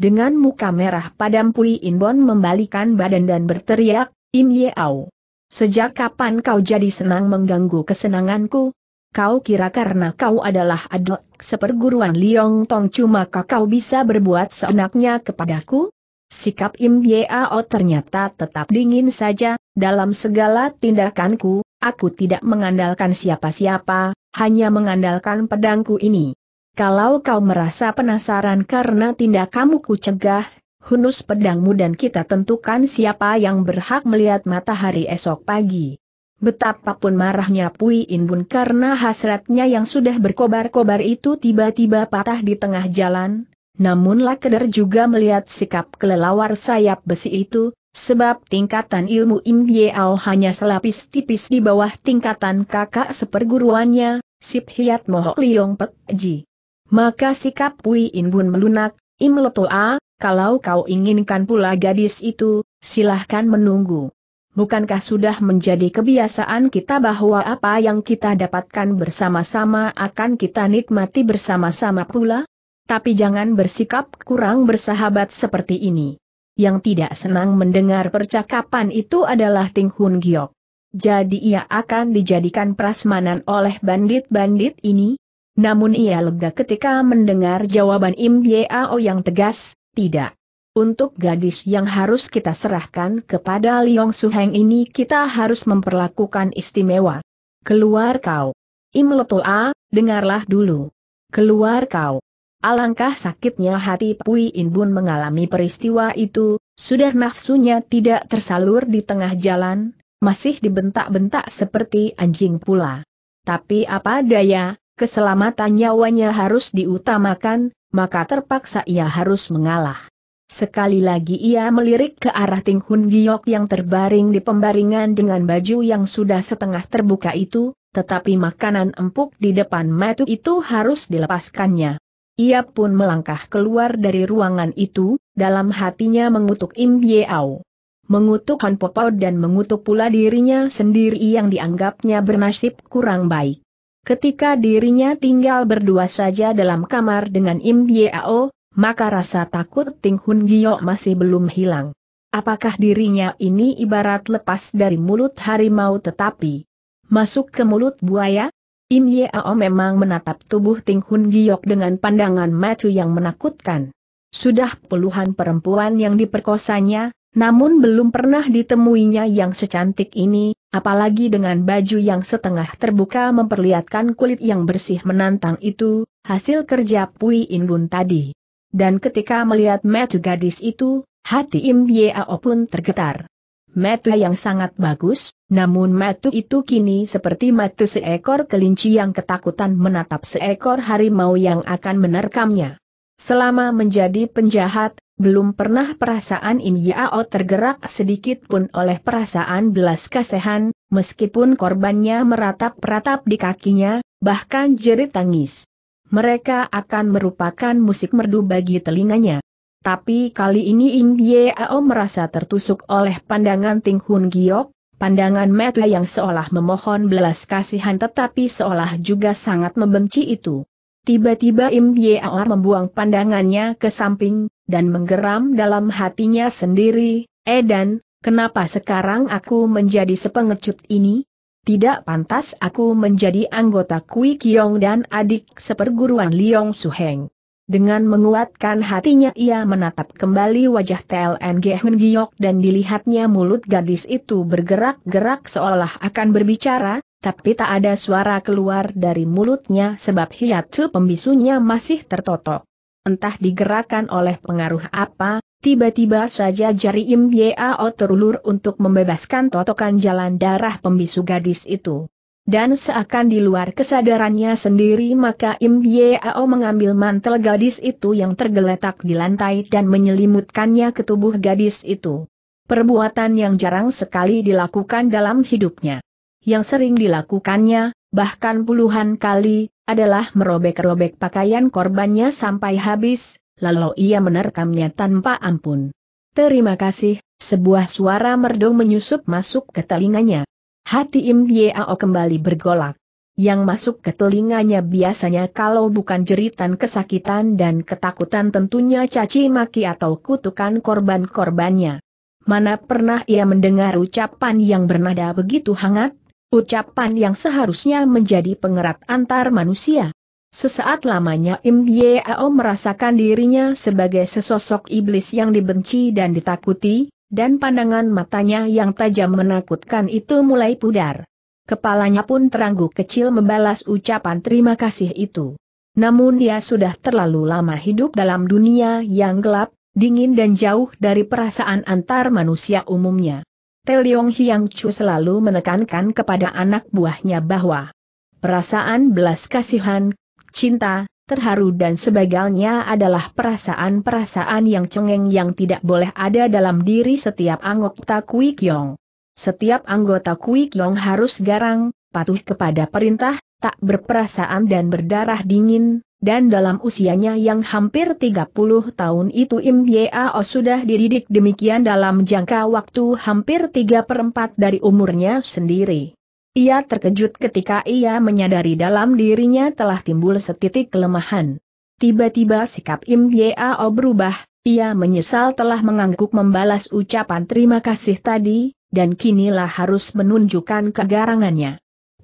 Dengan muka merah padam Pui Inbon membalikan badan dan berteriak, Im Yeau. Sejak kapan kau jadi senang mengganggu kesenanganku? Kau kira karena kau adalah adik seperguruan Liong Tong cuma kau bisa berbuat seenaknya kepadaku? Sikap Im Yao ternyata tetap dingin saja, dalam segala tindakanku, aku tidak mengandalkan siapa-siapa, hanya mengandalkan pedangku ini. Kalau kau merasa penasaran karena tindak ku cegah, hunus pedangmu dan kita tentukan siapa yang berhak melihat matahari esok pagi. Betapapun marahnya Pui Inbun karena hasratnya yang sudah berkobar-kobar itu tiba-tiba patah di tengah jalan, namun Lakeder juga melihat sikap kelelawar sayap besi itu, sebab tingkatan ilmu Im Yeao hanya selapis tipis di bawah tingkatan kakak seperguruannya, Sip Hiat Mohok Liong Pek Ji. Maka sikap Pui In Bun melunak, Im Letoa, kalau kau inginkan pula gadis itu, silahkan menunggu. Bukankah sudah menjadi kebiasaan kita bahwa apa yang kita dapatkan bersama-sama akan kita nikmati bersama-sama pula? tapi jangan bersikap kurang bersahabat seperti ini. Yang tidak senang mendengar percakapan itu adalah Ting Hun Giok. Jadi ia akan dijadikan prasmanan oleh bandit-bandit ini? Namun ia lega ketika mendengar jawaban Im Yao yang tegas, tidak. Untuk gadis yang harus kita serahkan kepada Liong Heng ini kita harus memperlakukan istimewa. Keluar kau. Im Lotoa, dengarlah dulu. Keluar kau. Alangkah sakitnya hati Pui Inbun mengalami peristiwa itu, sudah nafsunya tidak tersalur di tengah jalan, masih dibentak-bentak seperti anjing pula. Tapi apa daya, keselamatan nyawanya harus diutamakan, maka terpaksa ia harus mengalah. Sekali lagi ia melirik ke arah Ting Hun Giok yang terbaring di pembaringan dengan baju yang sudah setengah terbuka itu, tetapi makanan empuk di depan matu itu harus dilepaskannya. Ia pun melangkah keluar dari ruangan itu, dalam hatinya mengutuk Im Yeau. Mengutuk Han Popo dan mengutuk pula dirinya sendiri yang dianggapnya bernasib kurang baik. Ketika dirinya tinggal berdua saja dalam kamar dengan Im Yeau, maka rasa takut Ting Hun Gio masih belum hilang. Apakah dirinya ini ibarat lepas dari mulut harimau tetapi masuk ke mulut buaya? Im Yao memang menatap tubuh Ting Hun Giok dengan pandangan macu yang menakutkan. Sudah puluhan perempuan yang diperkosanya, namun belum pernah ditemuinya yang secantik ini, apalagi dengan baju yang setengah terbuka memperlihatkan kulit yang bersih menantang itu, hasil kerja Pui In Bun tadi. Dan ketika melihat macu gadis itu, hati Im Yao pun tergetar metu yang sangat bagus, namun metu itu kini seperti metu seekor kelinci yang ketakutan menatap seekor harimau yang akan menerkamnya. Selama menjadi penjahat, belum pernah perasaan Yao tergerak sedikit pun oleh perasaan belas kasihan, meskipun korbannya meratap-ratap di kakinya, bahkan jerit tangis. Mereka akan merupakan musik merdu bagi telinganya. Tapi kali ini In Yeo merasa tertusuk oleh pandangan Ting Hun Giok, pandangan mata yang seolah memohon belas kasihan tetapi seolah juga sangat membenci itu. Tiba-tiba Im Yeo membuang pandangannya ke samping, dan menggeram dalam hatinya sendiri, Edan, eh, kenapa sekarang aku menjadi sepengecut ini? Tidak pantas aku menjadi anggota Kui Kiong dan adik seperguruan Liong Suheng. Dengan menguatkan hatinya ia menatap kembali wajah T.L.N.G. Hengiok dan dilihatnya mulut gadis itu bergerak-gerak seolah akan berbicara, tapi tak ada suara keluar dari mulutnya sebab hiatsu pembisunya masih tertotok. Entah digerakkan oleh pengaruh apa, tiba-tiba saja jari Im Yao terulur untuk membebaskan totokan jalan darah pembisu gadis itu dan seakan di luar kesadarannya sendiri maka Im Yeo mengambil mantel gadis itu yang tergeletak di lantai dan menyelimutkannya ke tubuh gadis itu. Perbuatan yang jarang sekali dilakukan dalam hidupnya. Yang sering dilakukannya, bahkan puluhan kali, adalah merobek-robek pakaian korbannya sampai habis, lalu ia menerkamnya tanpa ampun. Terima kasih, sebuah suara merdu menyusup masuk ke telinganya. Hati Im Yeo kembali bergolak. Yang masuk ke telinganya biasanya kalau bukan jeritan kesakitan dan ketakutan tentunya caci maki atau kutukan korban-korbannya. Mana pernah ia mendengar ucapan yang bernada begitu hangat, ucapan yang seharusnya menjadi pengerat antar manusia. Sesaat lamanya Im Yeo merasakan dirinya sebagai sesosok iblis yang dibenci dan ditakuti, dan pandangan matanya yang tajam menakutkan itu mulai pudar. Kepalanya pun terangguk kecil membalas ucapan terima kasih itu. Namun dia sudah terlalu lama hidup dalam dunia yang gelap, dingin dan jauh dari perasaan antar manusia umumnya. Teliong Hiang Chu selalu menekankan kepada anak buahnya bahwa perasaan belas kasihan, cinta, terharu dan sebagainya adalah perasaan-perasaan yang cengeng yang tidak boleh ada dalam diri setiap anggota Kui Kiong. Setiap anggota Kui Kiong harus garang, patuh kepada perintah, tak berperasaan dan berdarah dingin, dan dalam usianya yang hampir 30 tahun itu Im Yao sudah dididik demikian dalam jangka waktu hampir 3 perempat dari umurnya sendiri. Ia terkejut ketika ia menyadari dalam dirinya telah timbul setitik kelemahan. Tiba-tiba sikap Im Yao berubah, ia menyesal telah mengangguk membalas ucapan terima kasih tadi, dan kinilah harus menunjukkan kegarangannya.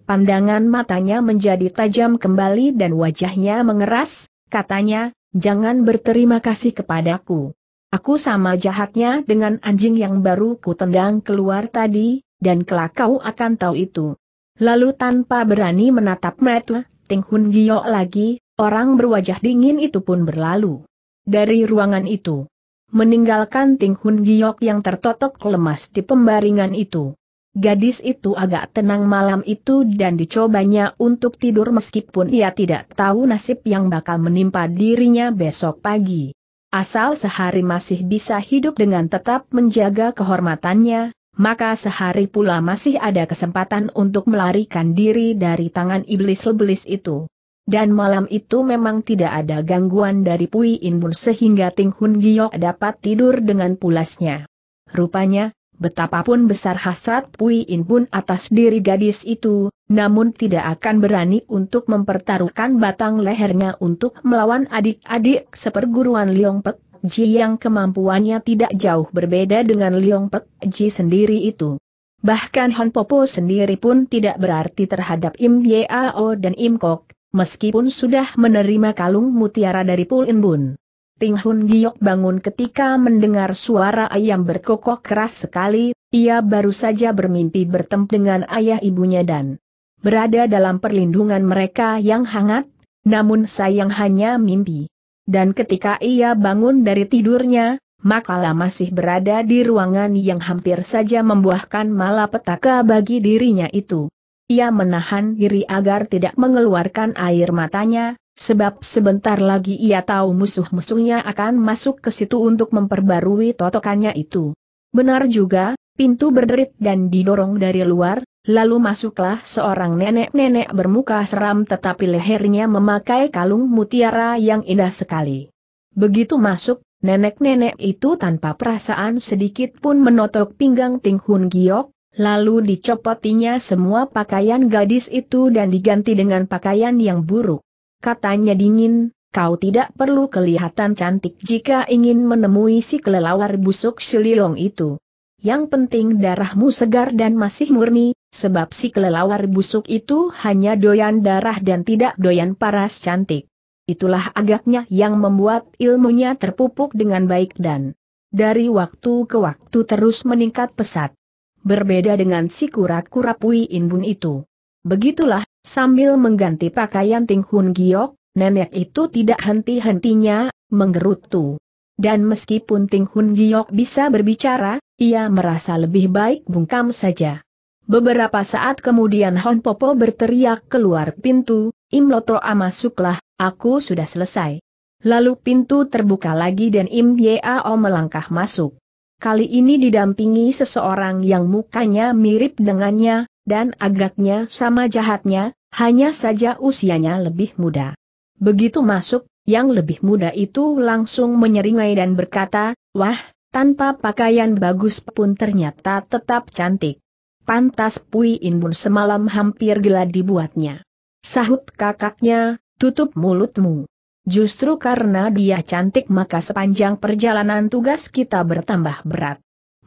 Pandangan matanya menjadi tajam kembali dan wajahnya mengeras, katanya, jangan berterima kasih kepadaku. Aku sama jahatnya dengan anjing yang baru ku tendang keluar tadi, dan kelak kau akan tahu itu. Lalu tanpa berani menatap Metu, Ting Hun Gio lagi, orang berwajah dingin itu pun berlalu. Dari ruangan itu, meninggalkan Ting Hun Giok yang tertotok lemas di pembaringan itu. Gadis itu agak tenang malam itu dan dicobanya untuk tidur meskipun ia tidak tahu nasib yang bakal menimpa dirinya besok pagi. Asal sehari masih bisa hidup dengan tetap menjaga kehormatannya, maka sehari pula masih ada kesempatan untuk melarikan diri dari tangan iblis-iblis itu. Dan malam itu memang tidak ada gangguan dari Pui Inbun sehingga Ting Hun Giok dapat tidur dengan pulasnya. Rupanya, betapapun besar hasrat Pui Inbun atas diri gadis itu, namun tidak akan berani untuk mempertaruhkan batang lehernya untuk melawan adik-adik seperguruan Liong Pek Ji yang kemampuannya tidak jauh berbeda dengan Liong Pek Ji sendiri itu. Bahkan Han Popo sendiri pun tidak berarti terhadap Im Yao dan Im Kok, meskipun sudah menerima kalung mutiara dari Pul In Bun. Ting Hun Giok bangun ketika mendengar suara ayam berkokok keras sekali, ia baru saja bermimpi bertemu dengan ayah ibunya dan berada dalam perlindungan mereka yang hangat, namun sayang hanya mimpi dan ketika ia bangun dari tidurnya, makalah masih berada di ruangan yang hampir saja membuahkan malapetaka bagi dirinya itu. Ia menahan diri agar tidak mengeluarkan air matanya, sebab sebentar lagi ia tahu musuh-musuhnya akan masuk ke situ untuk memperbarui totokannya itu. Benar juga, pintu berderit dan didorong dari luar, Lalu masuklah seorang nenek-nenek bermuka seram tetapi lehernya memakai kalung mutiara yang indah sekali. Begitu masuk, nenek-nenek itu tanpa perasaan sedikit pun menotok pinggang Ting Hun Giok, lalu dicopotinya semua pakaian gadis itu dan diganti dengan pakaian yang buruk. Katanya dingin, kau tidak perlu kelihatan cantik jika ingin menemui si kelelawar busuk Siliong itu yang penting darahmu segar dan masih murni, sebab si kelelawar busuk itu hanya doyan darah dan tidak doyan paras cantik. Itulah agaknya yang membuat ilmunya terpupuk dengan baik dan dari waktu ke waktu terus meningkat pesat. Berbeda dengan si kura-kura Pui Inbun itu. Begitulah, sambil mengganti pakaian Ting Hun Giok, nenek itu tidak henti-hentinya, menggerutu. Dan meskipun Ting Hun Giok bisa berbicara, ia merasa lebih baik bungkam saja. Beberapa saat kemudian Hon Popo berteriak keluar pintu, Im Lotoa masuklah, aku sudah selesai. Lalu pintu terbuka lagi dan Im Yao melangkah masuk. Kali ini didampingi seseorang yang mukanya mirip dengannya, dan agaknya sama jahatnya, hanya saja usianya lebih muda. Begitu masuk, yang lebih muda itu langsung menyeringai dan berkata, Wah, tanpa pakaian bagus pun ternyata tetap cantik. Pantas Pui Inbun semalam hampir gila dibuatnya. Sahut kakaknya, tutup mulutmu. Justru karena dia cantik maka sepanjang perjalanan tugas kita bertambah berat.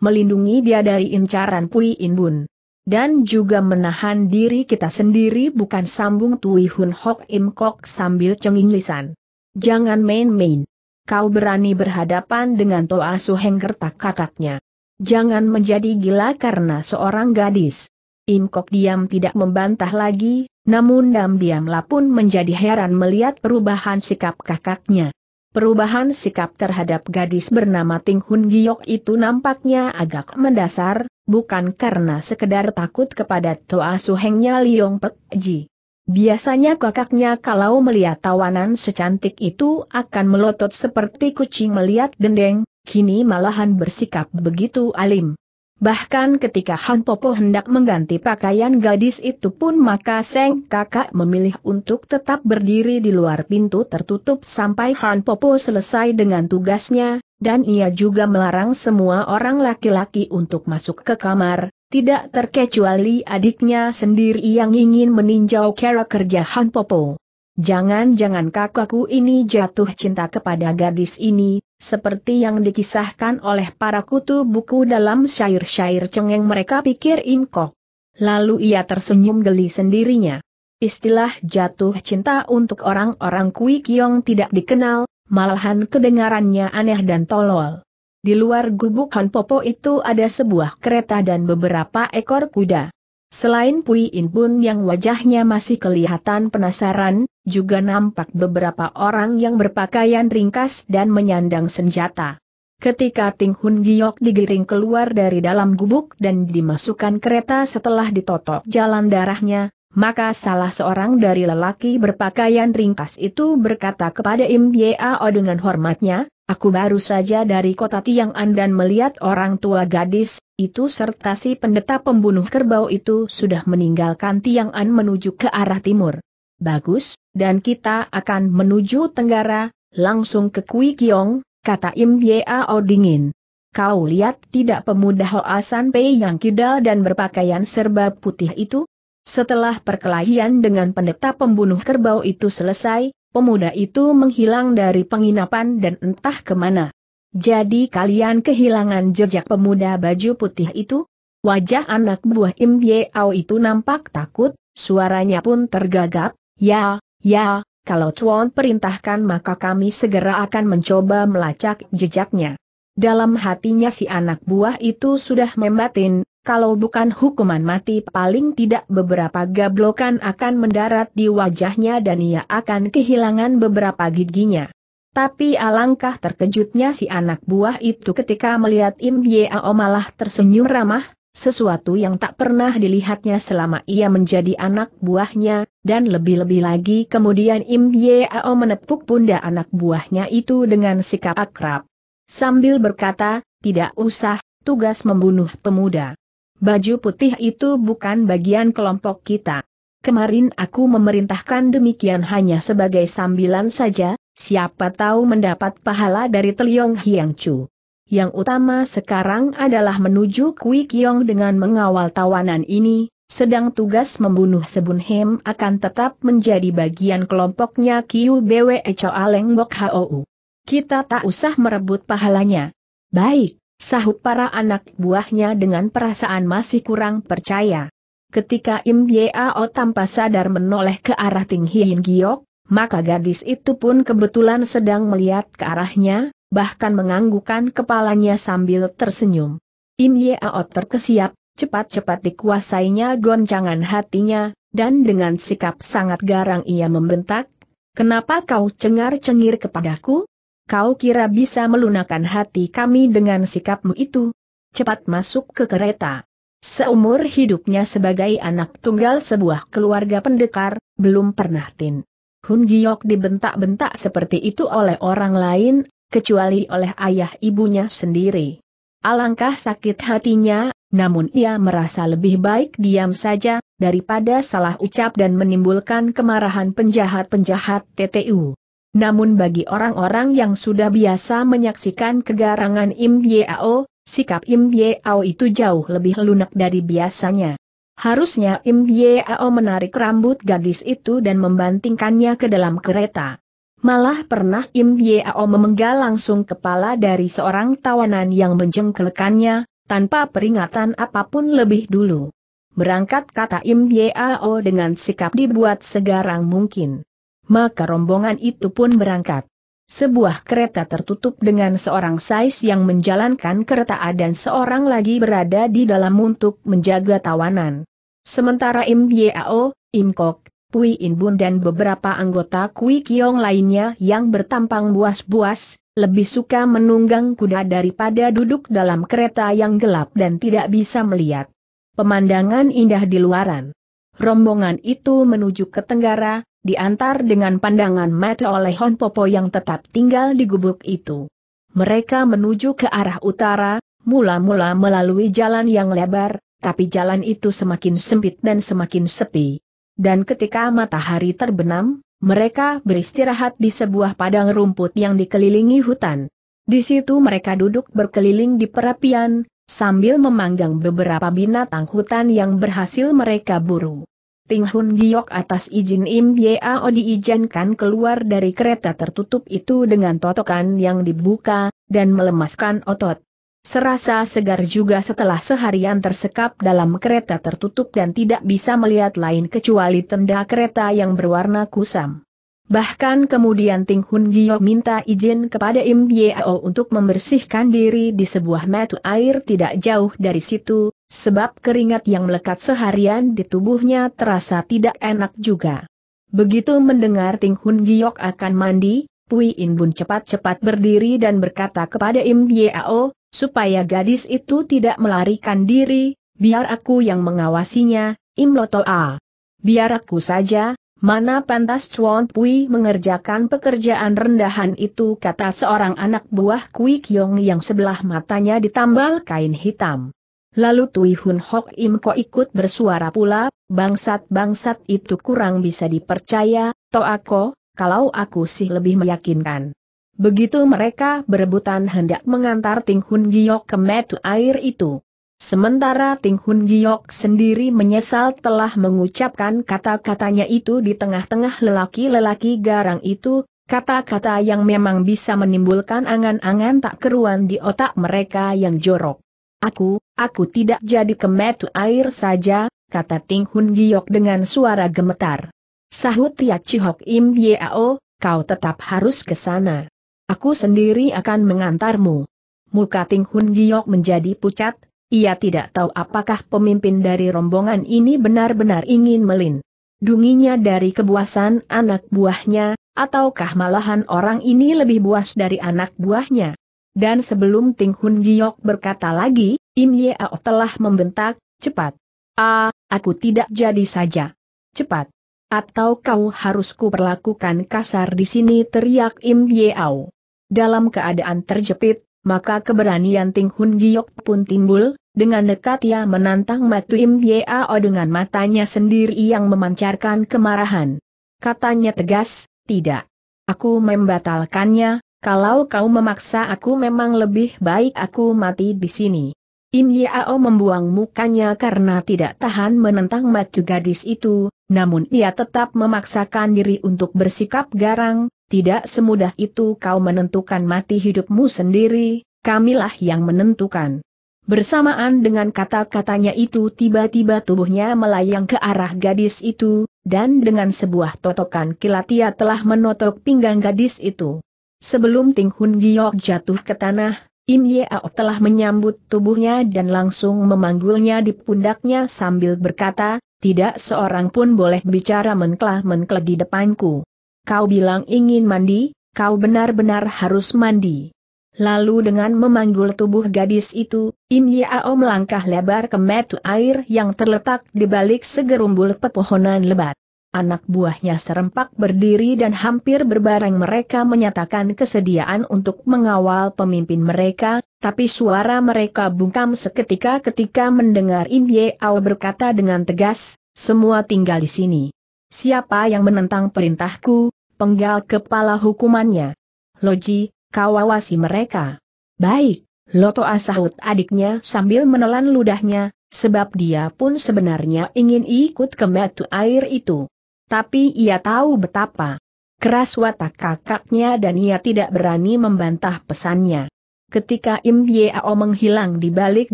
Melindungi dia dari incaran Pui Inbun. Dan juga menahan diri kita sendiri bukan sambung Tui Hun Hok Im Kok sambil cenging lisan. Jangan main-main kau berani berhadapan dengan Toa Suheng gertak kakaknya. Jangan menjadi gila karena seorang gadis. Im Kok diam tidak membantah lagi, namun Dam diamlah pun menjadi heran melihat perubahan sikap kakaknya. Perubahan sikap terhadap gadis bernama Ting Hun Giok itu nampaknya agak mendasar, bukan karena sekedar takut kepada Toa Suhengnya Liong Pek Ji. Biasanya kakaknya kalau melihat tawanan secantik itu akan melotot seperti kucing melihat dendeng, kini malahan bersikap begitu alim. Bahkan ketika Han Popo hendak mengganti pakaian gadis itu pun maka Seng kakak memilih untuk tetap berdiri di luar pintu tertutup sampai Han Popo selesai dengan tugasnya, dan ia juga melarang semua orang laki-laki untuk masuk ke kamar, tidak terkecuali adiknya sendiri yang ingin meninjau cara kerja Han Popo. Jangan-jangan kakakku ini jatuh cinta kepada gadis ini, seperti yang dikisahkan oleh para kutu buku dalam syair-syair cengeng mereka pikir Inkok. Lalu ia tersenyum geli sendirinya. Istilah jatuh cinta untuk orang-orang Kui Kiong tidak dikenal, malahan kedengarannya aneh dan tolol. Di luar gubuk Popo itu ada sebuah kereta dan beberapa ekor kuda. Selain Pui In Bun yang wajahnya masih kelihatan penasaran, juga nampak beberapa orang yang berpakaian ringkas dan menyandang senjata. Ketika Ting Hun Giok digiring keluar dari dalam gubuk dan dimasukkan kereta setelah ditotok jalan darahnya, maka salah seorang dari lelaki berpakaian ringkas itu berkata kepada Im Yao dengan hormatnya, Aku baru saja dari kota Tiang An dan melihat orang tua gadis, itu serta si pendeta pembunuh kerbau itu sudah meninggalkan Tiang An menuju ke arah timur. Bagus, dan kita akan menuju tenggara, langsung ke Kui Kiong, kata Im Yeao dingin. Kau lihat tidak pemuda Hoasan Pei yang kidal dan berpakaian serba putih itu? Setelah perkelahian dengan pendeta pembunuh kerbau itu selesai, Pemuda itu menghilang dari penginapan dan entah kemana. Jadi kalian kehilangan jejak pemuda baju putih itu? Wajah anak buah Im Au itu nampak takut, suaranya pun tergagap, ya, ya, kalau Chuan perintahkan maka kami segera akan mencoba melacak jejaknya. Dalam hatinya si anak buah itu sudah membatin, kalau bukan hukuman mati paling tidak beberapa gablokan akan mendarat di wajahnya dan ia akan kehilangan beberapa giginya. Tapi alangkah terkejutnya si anak buah itu ketika melihat Im Yeo malah tersenyum ramah, sesuatu yang tak pernah dilihatnya selama ia menjadi anak buahnya, dan lebih-lebih lagi kemudian Im Yeo menepuk pundak anak buahnya itu dengan sikap akrab. Sambil berkata, tidak usah, tugas membunuh pemuda. Baju putih itu bukan bagian kelompok kita. Kemarin aku memerintahkan demikian hanya sebagai sambilan saja, siapa tahu mendapat pahala dari Teliong Hiang Chu. Yang utama sekarang adalah menuju Kui Kiong dengan mengawal tawanan ini, sedang tugas membunuh Sebun Hem akan tetap menjadi bagian kelompoknya Kiu Bwe Choa Leng Bok Hou. Kita tak usah merebut pahalanya. Baik. Sahut para anak buahnya dengan perasaan masih kurang percaya. Ketika Im Yao tanpa sadar menoleh ke arah Ting Hien Giok, maka gadis itu pun kebetulan sedang melihat ke arahnya, bahkan menganggukkan kepalanya sambil tersenyum. Im Yao terkesiap, cepat-cepat dikuasainya goncangan hatinya, dan dengan sikap sangat garang ia membentak, Kenapa kau cengar-cengir kepadaku? kau kira bisa melunakan hati kami dengan sikapmu itu? Cepat masuk ke kereta. Seumur hidupnya sebagai anak tunggal sebuah keluarga pendekar, belum pernah tin. Hun Giok dibentak-bentak seperti itu oleh orang lain, kecuali oleh ayah ibunya sendiri. Alangkah sakit hatinya, namun ia merasa lebih baik diam saja, daripada salah ucap dan menimbulkan kemarahan penjahat-penjahat TTU. Namun bagi orang-orang yang sudah biasa menyaksikan kegarangan Im Yeo, sikap Im Yeo itu jauh lebih lunak dari biasanya. Harusnya Im Yeo menarik rambut gadis itu dan membantingkannya ke dalam kereta. Malah pernah Im Yeo memenggal langsung kepala dari seorang tawanan yang menjengkelkannya, tanpa peringatan apapun lebih dulu. Berangkat kata Im Yeo dengan sikap dibuat segarang mungkin maka rombongan itu pun berangkat. Sebuah kereta tertutup dengan seorang sais yang menjalankan kereta dan seorang lagi berada di dalam untuk menjaga tawanan. Sementara Im Yeo, Im Kok, Pui In Bun dan beberapa anggota Kui Kiong lainnya yang bertampang buas-buas, lebih suka menunggang kuda daripada duduk dalam kereta yang gelap dan tidak bisa melihat. Pemandangan indah di luaran. Rombongan itu menuju ke tenggara, diantar dengan pandangan mata oleh Hon Popo yang tetap tinggal di gubuk itu. Mereka menuju ke arah utara, mula-mula melalui jalan yang lebar, tapi jalan itu semakin sempit dan semakin sepi. Dan ketika matahari terbenam, mereka beristirahat di sebuah padang rumput yang dikelilingi hutan. Di situ mereka duduk berkeliling di perapian, sambil memanggang beberapa binatang hutan yang berhasil mereka buru. Ting Hun Giok atas izin Im Yao diizinkan keluar dari kereta tertutup itu dengan totokan yang dibuka, dan melemaskan otot. Serasa segar juga setelah seharian tersekap dalam kereta tertutup dan tidak bisa melihat lain kecuali tenda kereta yang berwarna kusam. Bahkan kemudian Ting Hun Gio minta izin kepada Im Yeo untuk membersihkan diri di sebuah metu air tidak jauh dari situ, sebab keringat yang melekat seharian di tubuhnya terasa tidak enak juga. Begitu mendengar Ting Hun Giok akan mandi, Pui In Bun cepat-cepat berdiri dan berkata kepada Im Yeo, supaya gadis itu tidak melarikan diri, biar aku yang mengawasinya, Im Loto A. Biar aku saja, Mana pantas Chuan Pui mengerjakan pekerjaan rendahan itu kata seorang anak buah Kui Kiong yang sebelah matanya ditambal kain hitam. Lalu Tui Hun Hok Im Ko ikut bersuara pula, bangsat-bangsat itu kurang bisa dipercaya, to aku, kalau aku sih lebih meyakinkan. Begitu mereka berebutan hendak mengantar Ting Hun Giok ke metu air itu. Sementara Ting Hun Giok sendiri menyesal telah mengucapkan kata-katanya itu di tengah-tengah lelaki-lelaki garang itu, kata-kata yang memang bisa menimbulkan angan-angan tak keruan di otak mereka yang jorok. Aku, aku tidak jadi kemetu air saja, kata Ting Hun Giok dengan suara gemetar. Sahut Tia Chihok Im Yeo, kau tetap harus ke sana. Aku sendiri akan mengantarmu. Muka Ting Hun Giok menjadi pucat, ia tidak tahu apakah pemimpin dari rombongan ini benar-benar ingin melin. Dunginya dari kebuasan anak buahnya, ataukah malahan orang ini lebih buas dari anak buahnya. Dan sebelum Ting Hun Giok berkata lagi, Im Ye Ao telah membentak, cepat. Ah, aku tidak jadi saja. Cepat. Atau kau harus kuperlakukan kasar di sini teriak Im Ye Ao. Dalam keadaan terjepit, maka keberanian Ting Hun Giok pun timbul, dengan dekat ia menantang Matu Im Ye Ao dengan matanya sendiri yang memancarkan kemarahan. Katanya tegas, tidak. Aku membatalkannya, kalau kau memaksa aku memang lebih baik aku mati di sini. Im Yao membuang mukanya karena tidak tahan menentang macu gadis itu, namun ia tetap memaksakan diri untuk bersikap garang, tidak semudah itu kau menentukan mati hidupmu sendiri, kamilah yang menentukan. Bersamaan dengan kata-katanya itu tiba-tiba tubuhnya melayang ke arah gadis itu, dan dengan sebuah totokan kilat ia telah menotok pinggang gadis itu sebelum Ting Hun Giok jatuh ke tanah, Im Ye-ao telah menyambut tubuhnya dan langsung memanggulnya di pundaknya sambil berkata, tidak seorang pun boleh bicara menklah-menklah di depanku. Kau bilang ingin mandi, kau benar-benar harus mandi. Lalu dengan memanggul tubuh gadis itu, Im Ye-ao melangkah lebar ke metu air yang terletak di balik segerumbul pepohonan lebat anak buahnya serempak berdiri dan hampir berbareng mereka menyatakan kesediaan untuk mengawal pemimpin mereka, tapi suara mereka bungkam seketika ketika mendengar Im Ye Ao berkata dengan tegas, semua tinggal di sini. Siapa yang menentang perintahku, penggal kepala hukumannya. Loji, kau awasi mereka. Baik, Loto Asahut adiknya sambil menelan ludahnya, sebab dia pun sebenarnya ingin ikut ke metu air itu tapi ia tahu betapa keras watak kakaknya dan ia tidak berani membantah pesannya. Ketika Im Yeo menghilang di balik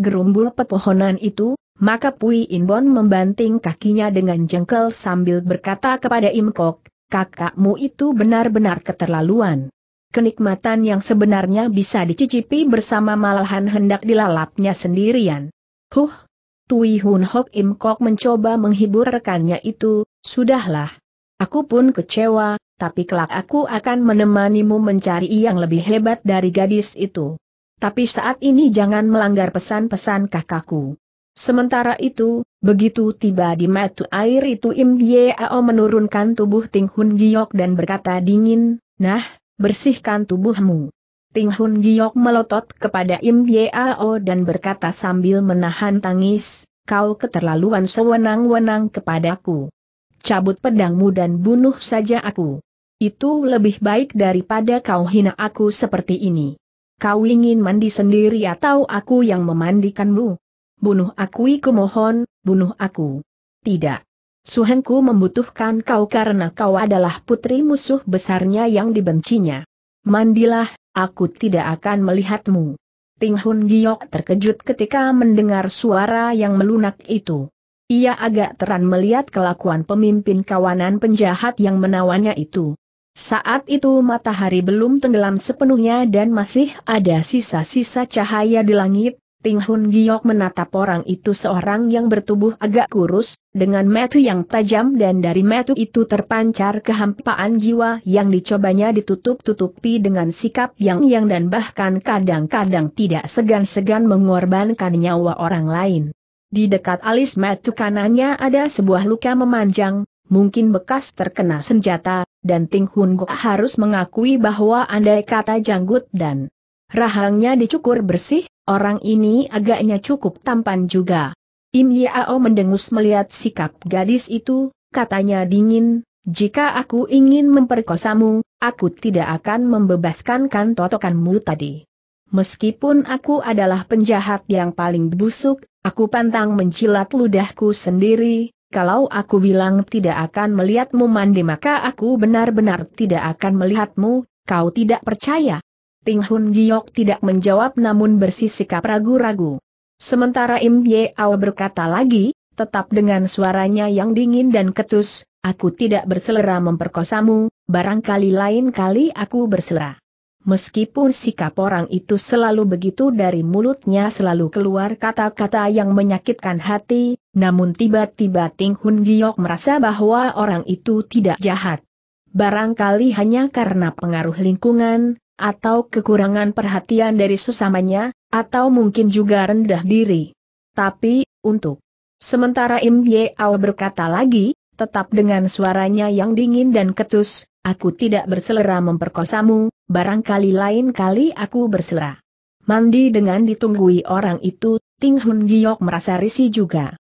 gerumbul pepohonan itu, maka Pui Inbon membanting kakinya dengan jengkel sambil berkata kepada Im Kok, kakakmu itu benar-benar keterlaluan. Kenikmatan yang sebenarnya bisa dicicipi bersama malahan hendak dilalapnya sendirian. Huh! Tui Hun Hok Im Kok mencoba menghibur rekannya itu, Sudahlah. Aku pun kecewa, tapi kelak aku akan menemanimu mencari yang lebih hebat dari gadis itu. Tapi saat ini jangan melanggar pesan-pesan kakakku. Sementara itu, begitu tiba di metu air itu Im Yeo menurunkan tubuh Ting Hun Giok dan berkata dingin, Nah, bersihkan tubuhmu. Ting Hun Giok melotot kepada Im Yeo dan berkata sambil menahan tangis, Kau keterlaluan sewenang-wenang kepadaku cabut pedangmu dan bunuh saja aku. Itu lebih baik daripada kau hina aku seperti ini. Kau ingin mandi sendiri atau aku yang memandikanmu? Bunuh aku iku mohon, bunuh aku. Tidak. Suhenku membutuhkan kau karena kau adalah putri musuh besarnya yang dibencinya. Mandilah, aku tidak akan melihatmu. Ting Hun Giok terkejut ketika mendengar suara yang melunak itu. Ia agak teran melihat kelakuan pemimpin kawanan penjahat yang menawannya itu. Saat itu matahari belum tenggelam sepenuhnya dan masih ada sisa-sisa cahaya di langit, Ting Hun Giok menatap orang itu seorang yang bertubuh agak kurus, dengan metu yang tajam dan dari metu itu terpancar kehampaan jiwa yang dicobanya ditutup-tutupi dengan sikap yang-yang dan bahkan kadang-kadang tidak segan-segan mengorbankan nyawa orang lain. Di dekat alis metu kanannya ada sebuah luka memanjang, mungkin bekas terkena senjata, dan Ting Hun Gok harus mengakui bahwa andai kata janggut dan rahangnya dicukur bersih, orang ini agaknya cukup tampan juga. Im Yao mendengus melihat sikap gadis itu, katanya dingin, jika aku ingin memperkosamu, aku tidak akan membebaskan kan tadi. Meskipun aku adalah penjahat yang paling busuk, Aku pantang mencilat ludahku sendiri, kalau aku bilang tidak akan melihatmu mandi maka aku benar-benar tidak akan melihatmu, kau tidak percaya. Ting Hun Giok tidak menjawab namun bersikap ragu-ragu. Sementara Im Ye Ao berkata lagi, tetap dengan suaranya yang dingin dan ketus, aku tidak berselera memperkosamu, barangkali lain kali aku berselera. Meskipun sikap orang itu selalu begitu dari mulutnya selalu keluar kata-kata yang menyakitkan hati, namun tiba-tiba Ting Hun Giok merasa bahwa orang itu tidak jahat. Barangkali hanya karena pengaruh lingkungan, atau kekurangan perhatian dari sesamanya, atau mungkin juga rendah diri. Tapi, untuk sementara Im Ye Ao berkata lagi, Tetap dengan suaranya yang dingin dan ketus, aku tidak berselera memperkosamu, barangkali lain kali aku berselera. Mandi dengan ditunggui orang itu, Ting Hun Giok merasa risih juga.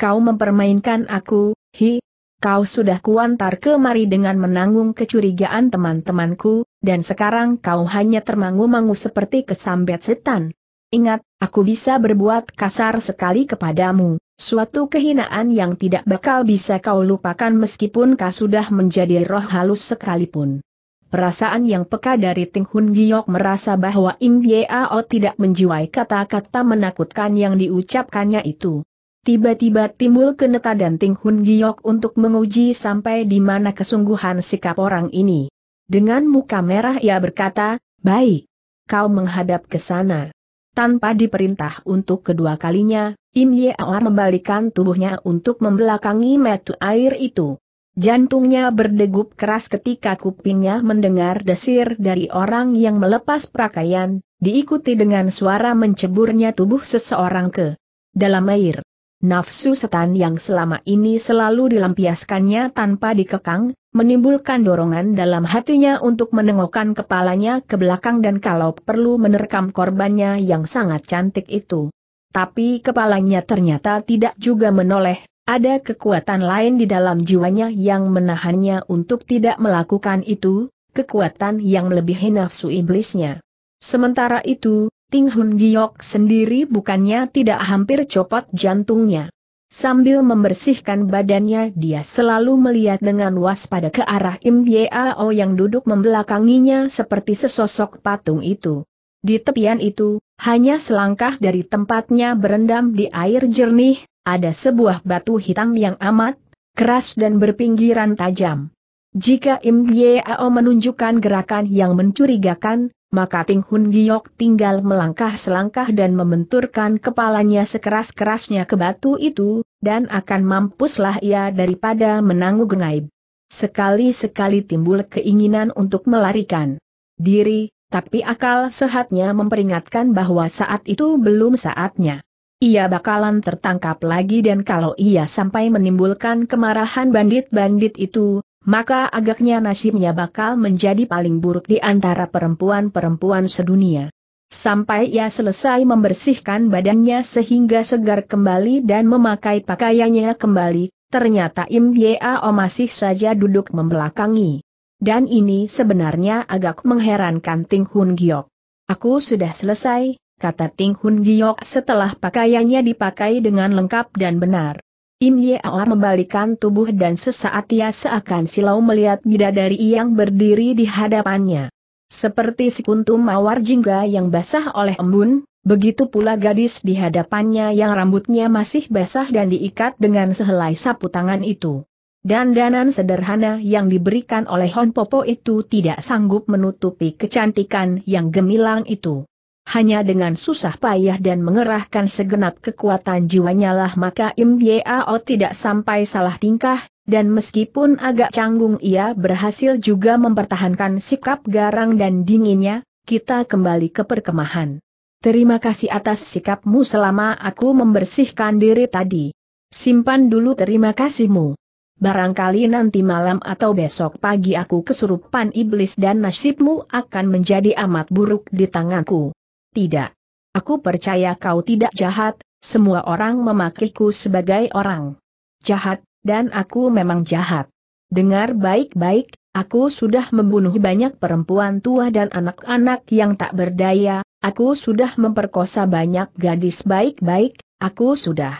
Kau mempermainkan aku, hi, kau sudah kuantar kemari dengan menanggung kecurigaan teman-temanku, dan sekarang kau hanya termangu-mangu seperti kesambet setan. Ingat, aku bisa berbuat kasar sekali kepadamu, Suatu kehinaan yang tidak bakal bisa kau lupakan meskipun kau sudah menjadi roh halus sekalipun. Perasaan yang peka dari Ting Hun Giok merasa bahwa Im Yao tidak menjiwai kata-kata menakutkan yang diucapkannya itu. Tiba-tiba timbul keneka dan Ting Hun Giok untuk menguji sampai di mana kesungguhan sikap orang ini. Dengan muka merah ia berkata, baik, kau menghadap ke sana. Tanpa diperintah untuk kedua kalinya, Im Yeaor membalikan tubuhnya untuk membelakangi metu air itu. Jantungnya berdegup keras ketika kupingnya mendengar desir dari orang yang melepas pakaian, diikuti dengan suara menceburnya tubuh seseorang ke dalam air. Nafsu setan yang selama ini selalu dilampiaskannya tanpa dikekang, menimbulkan dorongan dalam hatinya untuk menengokkan kepalanya ke belakang dan kalau perlu menerkam korbannya yang sangat cantik itu. Tapi kepalanya ternyata tidak juga menoleh, ada kekuatan lain di dalam jiwanya yang menahannya untuk tidak melakukan itu, kekuatan yang melebihi nafsu iblisnya. Sementara itu, Ting Hun Giok sendiri bukannya tidak hampir copot jantungnya. Sambil membersihkan badannya dia selalu melihat dengan waspada ke arah Im Yeo-oh yang duduk membelakanginya seperti sesosok patung itu. Di tepian itu, hanya selangkah dari tempatnya berendam di air jernih, ada sebuah batu hitam yang amat keras dan berpinggiran tajam. Jika Im Yeo-oh menunjukkan gerakan yang mencurigakan, maka Ting Hun Giok tinggal melangkah selangkah dan membenturkan kepalanya sekeras-kerasnya ke batu itu, dan akan mampuslah ia daripada menanggung gaib. Sekali-sekali timbul keinginan untuk melarikan diri, tapi akal sehatnya memperingatkan bahwa saat itu belum saatnya. Ia bakalan tertangkap lagi dan kalau ia sampai menimbulkan kemarahan bandit-bandit itu, maka agaknya nasibnya bakal menjadi paling buruk di antara perempuan-perempuan sedunia. Sampai ia selesai membersihkan badannya sehingga segar kembali dan memakai pakaiannya kembali, ternyata Im Yeo masih saja duduk membelakangi. Dan ini sebenarnya agak mengherankan Ting Hun Giok. Aku sudah selesai, kata Ting Hun Giok setelah pakaiannya dipakai dengan lengkap dan benar. Im Year membalikan tubuh dan sesaat ia seakan silau melihat bidadari yang berdiri di hadapannya. Seperti sekuntum mawar jingga yang basah oleh embun, begitu pula gadis di hadapannya yang rambutnya masih basah dan diikat dengan sehelai sapu tangan itu. Dandanan sederhana yang diberikan oleh Hon Popo itu tidak sanggup menutupi kecantikan yang gemilang itu. Hanya dengan susah payah dan mengerahkan segenap kekuatan jiwanya lah maka Im Yao tidak sampai salah tingkah, dan meskipun agak canggung ia berhasil juga mempertahankan sikap garang dan dinginnya, kita kembali ke perkemahan. Terima kasih atas sikapmu selama aku membersihkan diri tadi. Simpan dulu terima kasihmu. Barangkali nanti malam atau besok pagi aku kesurupan iblis dan nasibmu akan menjadi amat buruk di tanganku. Tidak. Aku percaya kau tidak jahat, semua orang memakiku sebagai orang jahat, dan aku memang jahat. Dengar baik-baik, aku sudah membunuh banyak perempuan tua dan anak-anak yang tak berdaya, aku sudah memperkosa banyak gadis baik-baik, aku sudah.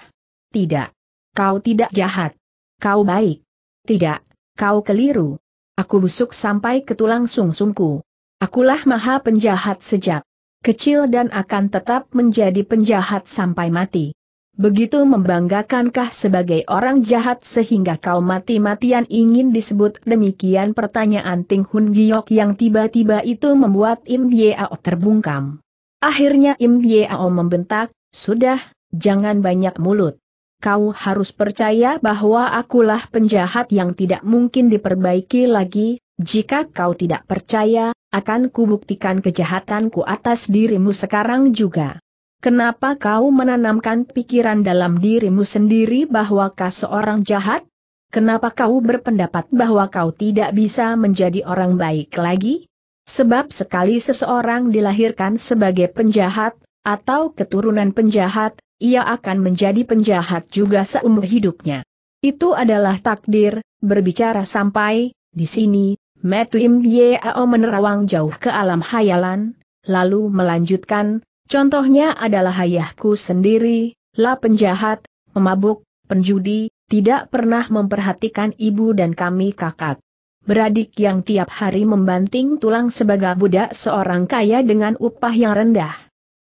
Tidak. Kau tidak jahat. Kau baik. Tidak, kau keliru. Aku busuk sampai ke tulang sungsumku. Akulah maha penjahat sejak kecil dan akan tetap menjadi penjahat sampai mati. Begitu membanggakankah sebagai orang jahat sehingga kau mati-matian ingin disebut demikian pertanyaan Ting Hun Giok yang tiba-tiba itu membuat Im Yeo terbungkam. Akhirnya Im Yeo membentak, sudah, jangan banyak mulut. Kau harus percaya bahwa akulah penjahat yang tidak mungkin diperbaiki lagi, jika kau tidak percaya, akan kubuktikan kejahatanku atas dirimu sekarang juga. Kenapa kau menanamkan pikiran dalam dirimu sendiri bahwa kau seorang jahat? Kenapa kau berpendapat bahwa kau tidak bisa menjadi orang baik lagi? Sebab sekali seseorang dilahirkan sebagai penjahat, atau keturunan penjahat, ia akan menjadi penjahat juga seumur hidupnya. Itu adalah takdir, berbicara sampai, di sini, Metuim Yeo menerawang jauh ke alam hayalan, lalu melanjutkan, contohnya adalah ayahku sendiri, lah penjahat, pemabuk, penjudi, tidak pernah memperhatikan ibu dan kami kakak. Beradik yang tiap hari membanting tulang sebagai budak seorang kaya dengan upah yang rendah.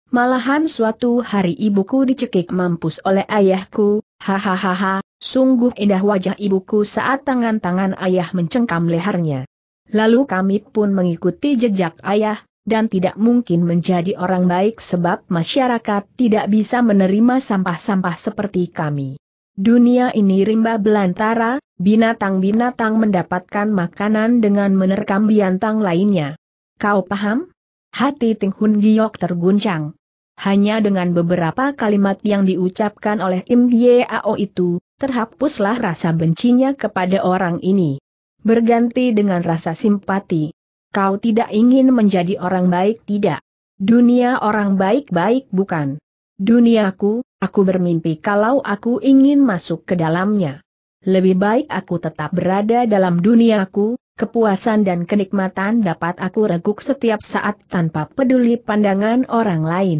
Malahan suatu hari ibuku dicekik mampus oleh ayahku, hahaha, sungguh indah wajah ibuku saat tangan-tangan ayah mencengkam lehernya. Lalu kami pun mengikuti jejak ayah, dan tidak mungkin menjadi orang baik sebab masyarakat tidak bisa menerima sampah-sampah seperti kami. Dunia ini rimba belantara, binatang-binatang mendapatkan makanan dengan menerkam biantang lainnya. Kau paham? Hati Ting Hun Giok terguncang. Hanya dengan beberapa kalimat yang diucapkan oleh Im Yeao itu, terhapuslah rasa bencinya kepada orang ini berganti dengan rasa simpati. Kau tidak ingin menjadi orang baik tidak? Dunia orang baik-baik bukan? Duniaku, aku bermimpi kalau aku ingin masuk ke dalamnya. Lebih baik aku tetap berada dalam duniaku, kepuasan dan kenikmatan dapat aku reguk setiap saat tanpa peduli pandangan orang lain.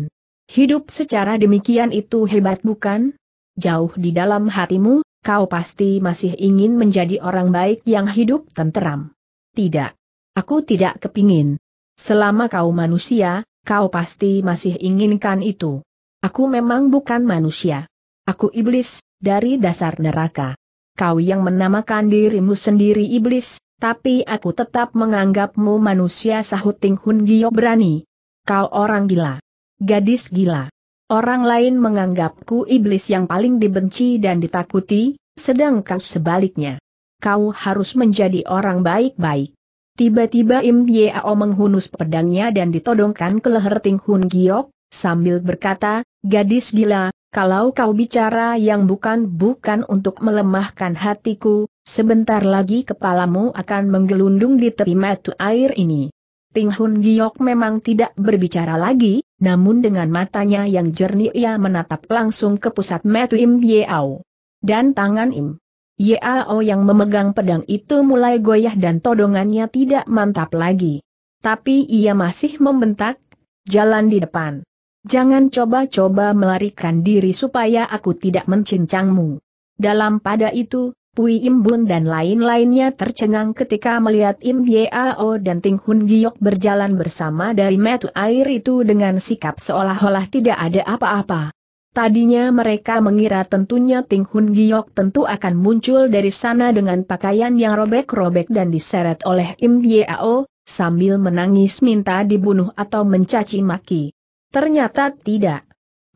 Hidup secara demikian itu hebat bukan? Jauh di dalam hatimu, kau pasti masih ingin menjadi orang baik yang hidup tenteram. Tidak. Aku tidak kepingin. Selama kau manusia, kau pasti masih inginkan itu. Aku memang bukan manusia. Aku iblis, dari dasar neraka. Kau yang menamakan dirimu sendiri iblis, tapi aku tetap menganggapmu manusia sahut Ting Hun Giyo berani. Kau orang gila. Gadis gila. Orang lain menganggapku iblis yang paling dibenci dan ditakuti, sedangkan sebaliknya. Kau harus menjadi orang baik-baik. Tiba-tiba Im Yeo menghunus pedangnya dan ditodongkan ke leher Ting Hun Giok, sambil berkata, Gadis gila, kalau kau bicara yang bukan-bukan untuk melemahkan hatiku, sebentar lagi kepalamu akan menggelundung di tepi mata air ini. Ting Hun Giok memang tidak berbicara lagi, namun dengan matanya yang jernih ia menatap langsung ke pusat metu Im Yeao. Dan tangan Im Yeao yang memegang pedang itu mulai goyah dan todongannya tidak mantap lagi. Tapi ia masih membentak, jalan di depan. Jangan coba-coba melarikan diri supaya aku tidak mencincangmu. Dalam pada itu, Pui Im Bun dan lain-lainnya tercengang ketika melihat Im Yao dan Ting Hun Giok berjalan bersama dari metu air itu dengan sikap seolah-olah tidak ada apa-apa. Tadinya mereka mengira tentunya Ting Hun Giok tentu akan muncul dari sana dengan pakaian yang robek-robek dan diseret oleh Im Yao, sambil menangis minta dibunuh atau mencaci maki. Ternyata tidak.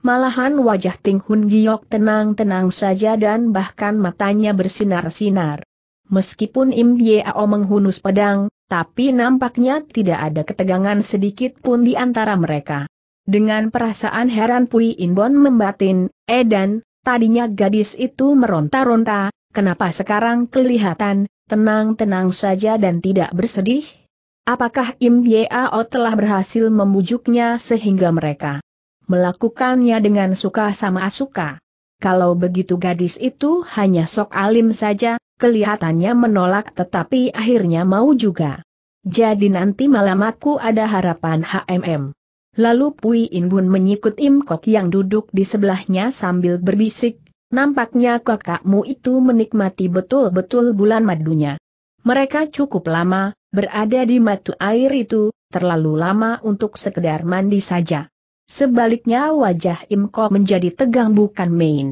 Malahan wajah Ting Hun Giok tenang-tenang saja dan bahkan matanya bersinar-sinar. Meskipun Im Yeo menghunus pedang, tapi nampaknya tidak ada ketegangan sedikit pun di antara mereka. Dengan perasaan heran Pui Inbon membatin, Edan, tadinya gadis itu meronta-ronta, kenapa sekarang kelihatan, tenang-tenang saja dan tidak bersedih? Apakah Im Yeo telah berhasil membujuknya sehingga mereka melakukannya dengan suka sama suka. Kalau begitu gadis itu hanya sok alim saja, kelihatannya menolak tetapi akhirnya mau juga. Jadi nanti malam aku ada harapan HMM. Lalu Pui Inbun menyikut Im Kok yang duduk di sebelahnya sambil berbisik, nampaknya kakakmu itu menikmati betul-betul bulan madunya. Mereka cukup lama, berada di matu air itu, terlalu lama untuk sekedar mandi saja. Sebaliknya wajah Imko menjadi tegang bukan main.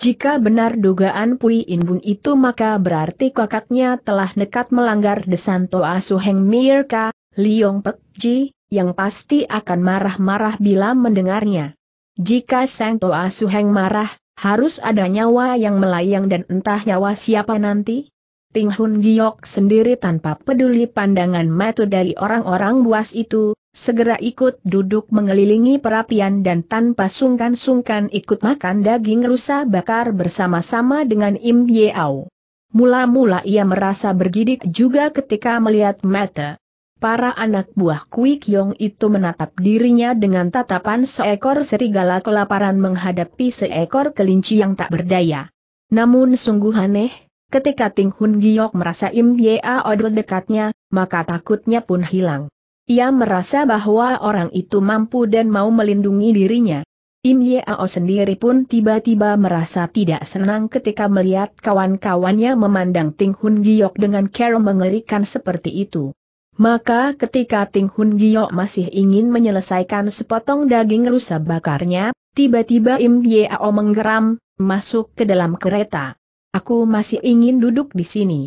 Jika benar dugaan Pui Inbun itu maka berarti kakaknya telah nekat melanggar desan Toa asuheng Mirka, Liong Pek Ji, yang pasti akan marah-marah bila mendengarnya. Jika Sang Toa Suheng marah, harus ada nyawa yang melayang dan entah nyawa siapa nanti? Ting Hun Giok sendiri tanpa peduli pandangan mata dari orang-orang buas itu, segera ikut duduk mengelilingi perapian dan tanpa sungkan-sungkan ikut makan daging rusa bakar bersama-sama dengan Im Yeau. Mula-mula ia merasa bergidik juga ketika melihat mata. Para anak buah Kui Kyong itu menatap dirinya dengan tatapan seekor serigala kelaparan menghadapi seekor kelinci yang tak berdaya. Namun sungguh aneh, ketika Ting Hun Giok merasa Im odol dekatnya, maka takutnya pun hilang. Ia merasa bahwa orang itu mampu dan mau melindungi dirinya. Im Yeo sendiri pun tiba-tiba merasa tidak senang ketika melihat kawan-kawannya memandang Ting Hun Giok dengan cara mengerikan seperti itu. Maka ketika Ting Hun Giok masih ingin menyelesaikan sepotong daging rusa bakarnya, tiba-tiba Im Yeo menggeram, masuk ke dalam kereta. Aku masih ingin duduk di sini.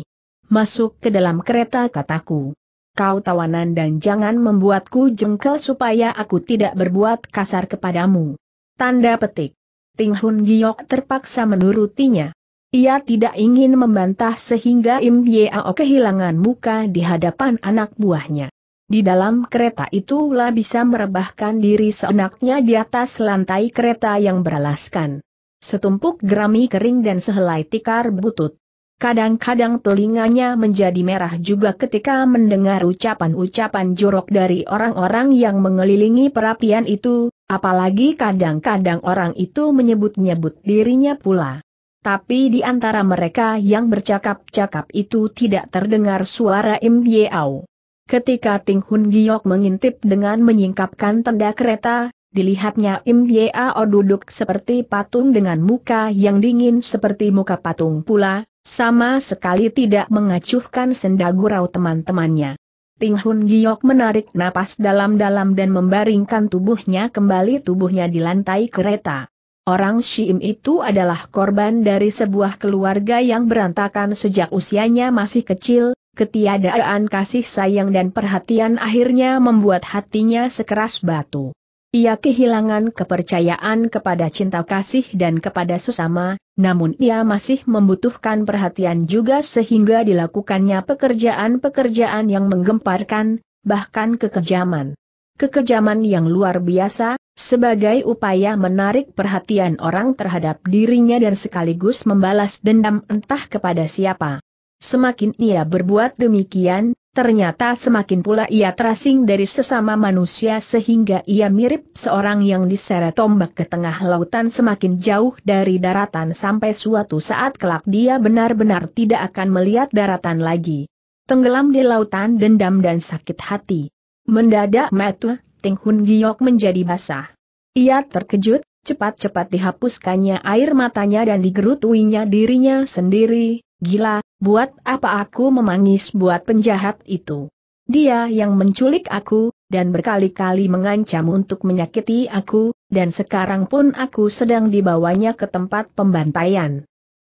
Masuk ke dalam kereta kataku kau tawanan dan jangan membuatku jengkel supaya aku tidak berbuat kasar kepadamu. Tanda petik. Ting Hun Giok terpaksa menurutinya. Ia tidak ingin membantah sehingga Im Yeo kehilangan muka di hadapan anak buahnya. Di dalam kereta itulah bisa merebahkan diri seenaknya di atas lantai kereta yang beralaskan. Setumpuk gerami kering dan sehelai tikar butut. Kadang-kadang telinganya menjadi merah juga ketika mendengar ucapan-ucapan jorok dari orang-orang yang mengelilingi perapian itu, apalagi kadang-kadang orang itu menyebut-nyebut dirinya pula. Tapi di antara mereka yang bercakap-cakap itu tidak terdengar suara Im Yeau. Ketika Ting Hun Giok mengintip dengan menyingkapkan tenda kereta, dilihatnya Im Yeao duduk seperti patung dengan muka yang dingin seperti muka patung pula, sama sekali tidak mengacuhkan senda teman-temannya. Ting Hun Giok menarik napas dalam-dalam dan membaringkan tubuhnya kembali tubuhnya di lantai kereta. Orang Shim itu adalah korban dari sebuah keluarga yang berantakan sejak usianya masih kecil, ketiadaan kasih sayang dan perhatian akhirnya membuat hatinya sekeras batu. Ia kehilangan kepercayaan kepada cinta kasih dan kepada sesama, namun ia masih membutuhkan perhatian juga sehingga dilakukannya pekerjaan-pekerjaan yang menggemparkan, bahkan kekejaman. Kekejaman yang luar biasa, sebagai upaya menarik perhatian orang terhadap dirinya dan sekaligus membalas dendam entah kepada siapa. Semakin ia berbuat demikian, ternyata semakin pula ia terasing dari sesama manusia sehingga ia mirip seorang yang diseret tombak ke tengah lautan semakin jauh dari daratan sampai suatu saat kelak dia benar-benar tidak akan melihat daratan lagi. Tenggelam di lautan dendam dan sakit hati. Mendadak metu, Ting Hun Giok menjadi basah. Ia terkejut, cepat-cepat dihapuskannya air matanya dan digerutuinya dirinya sendiri, Gila, buat apa aku memangis buat penjahat itu? Dia yang menculik aku, dan berkali-kali mengancam untuk menyakiti aku, dan sekarang pun aku sedang dibawanya ke tempat pembantaian.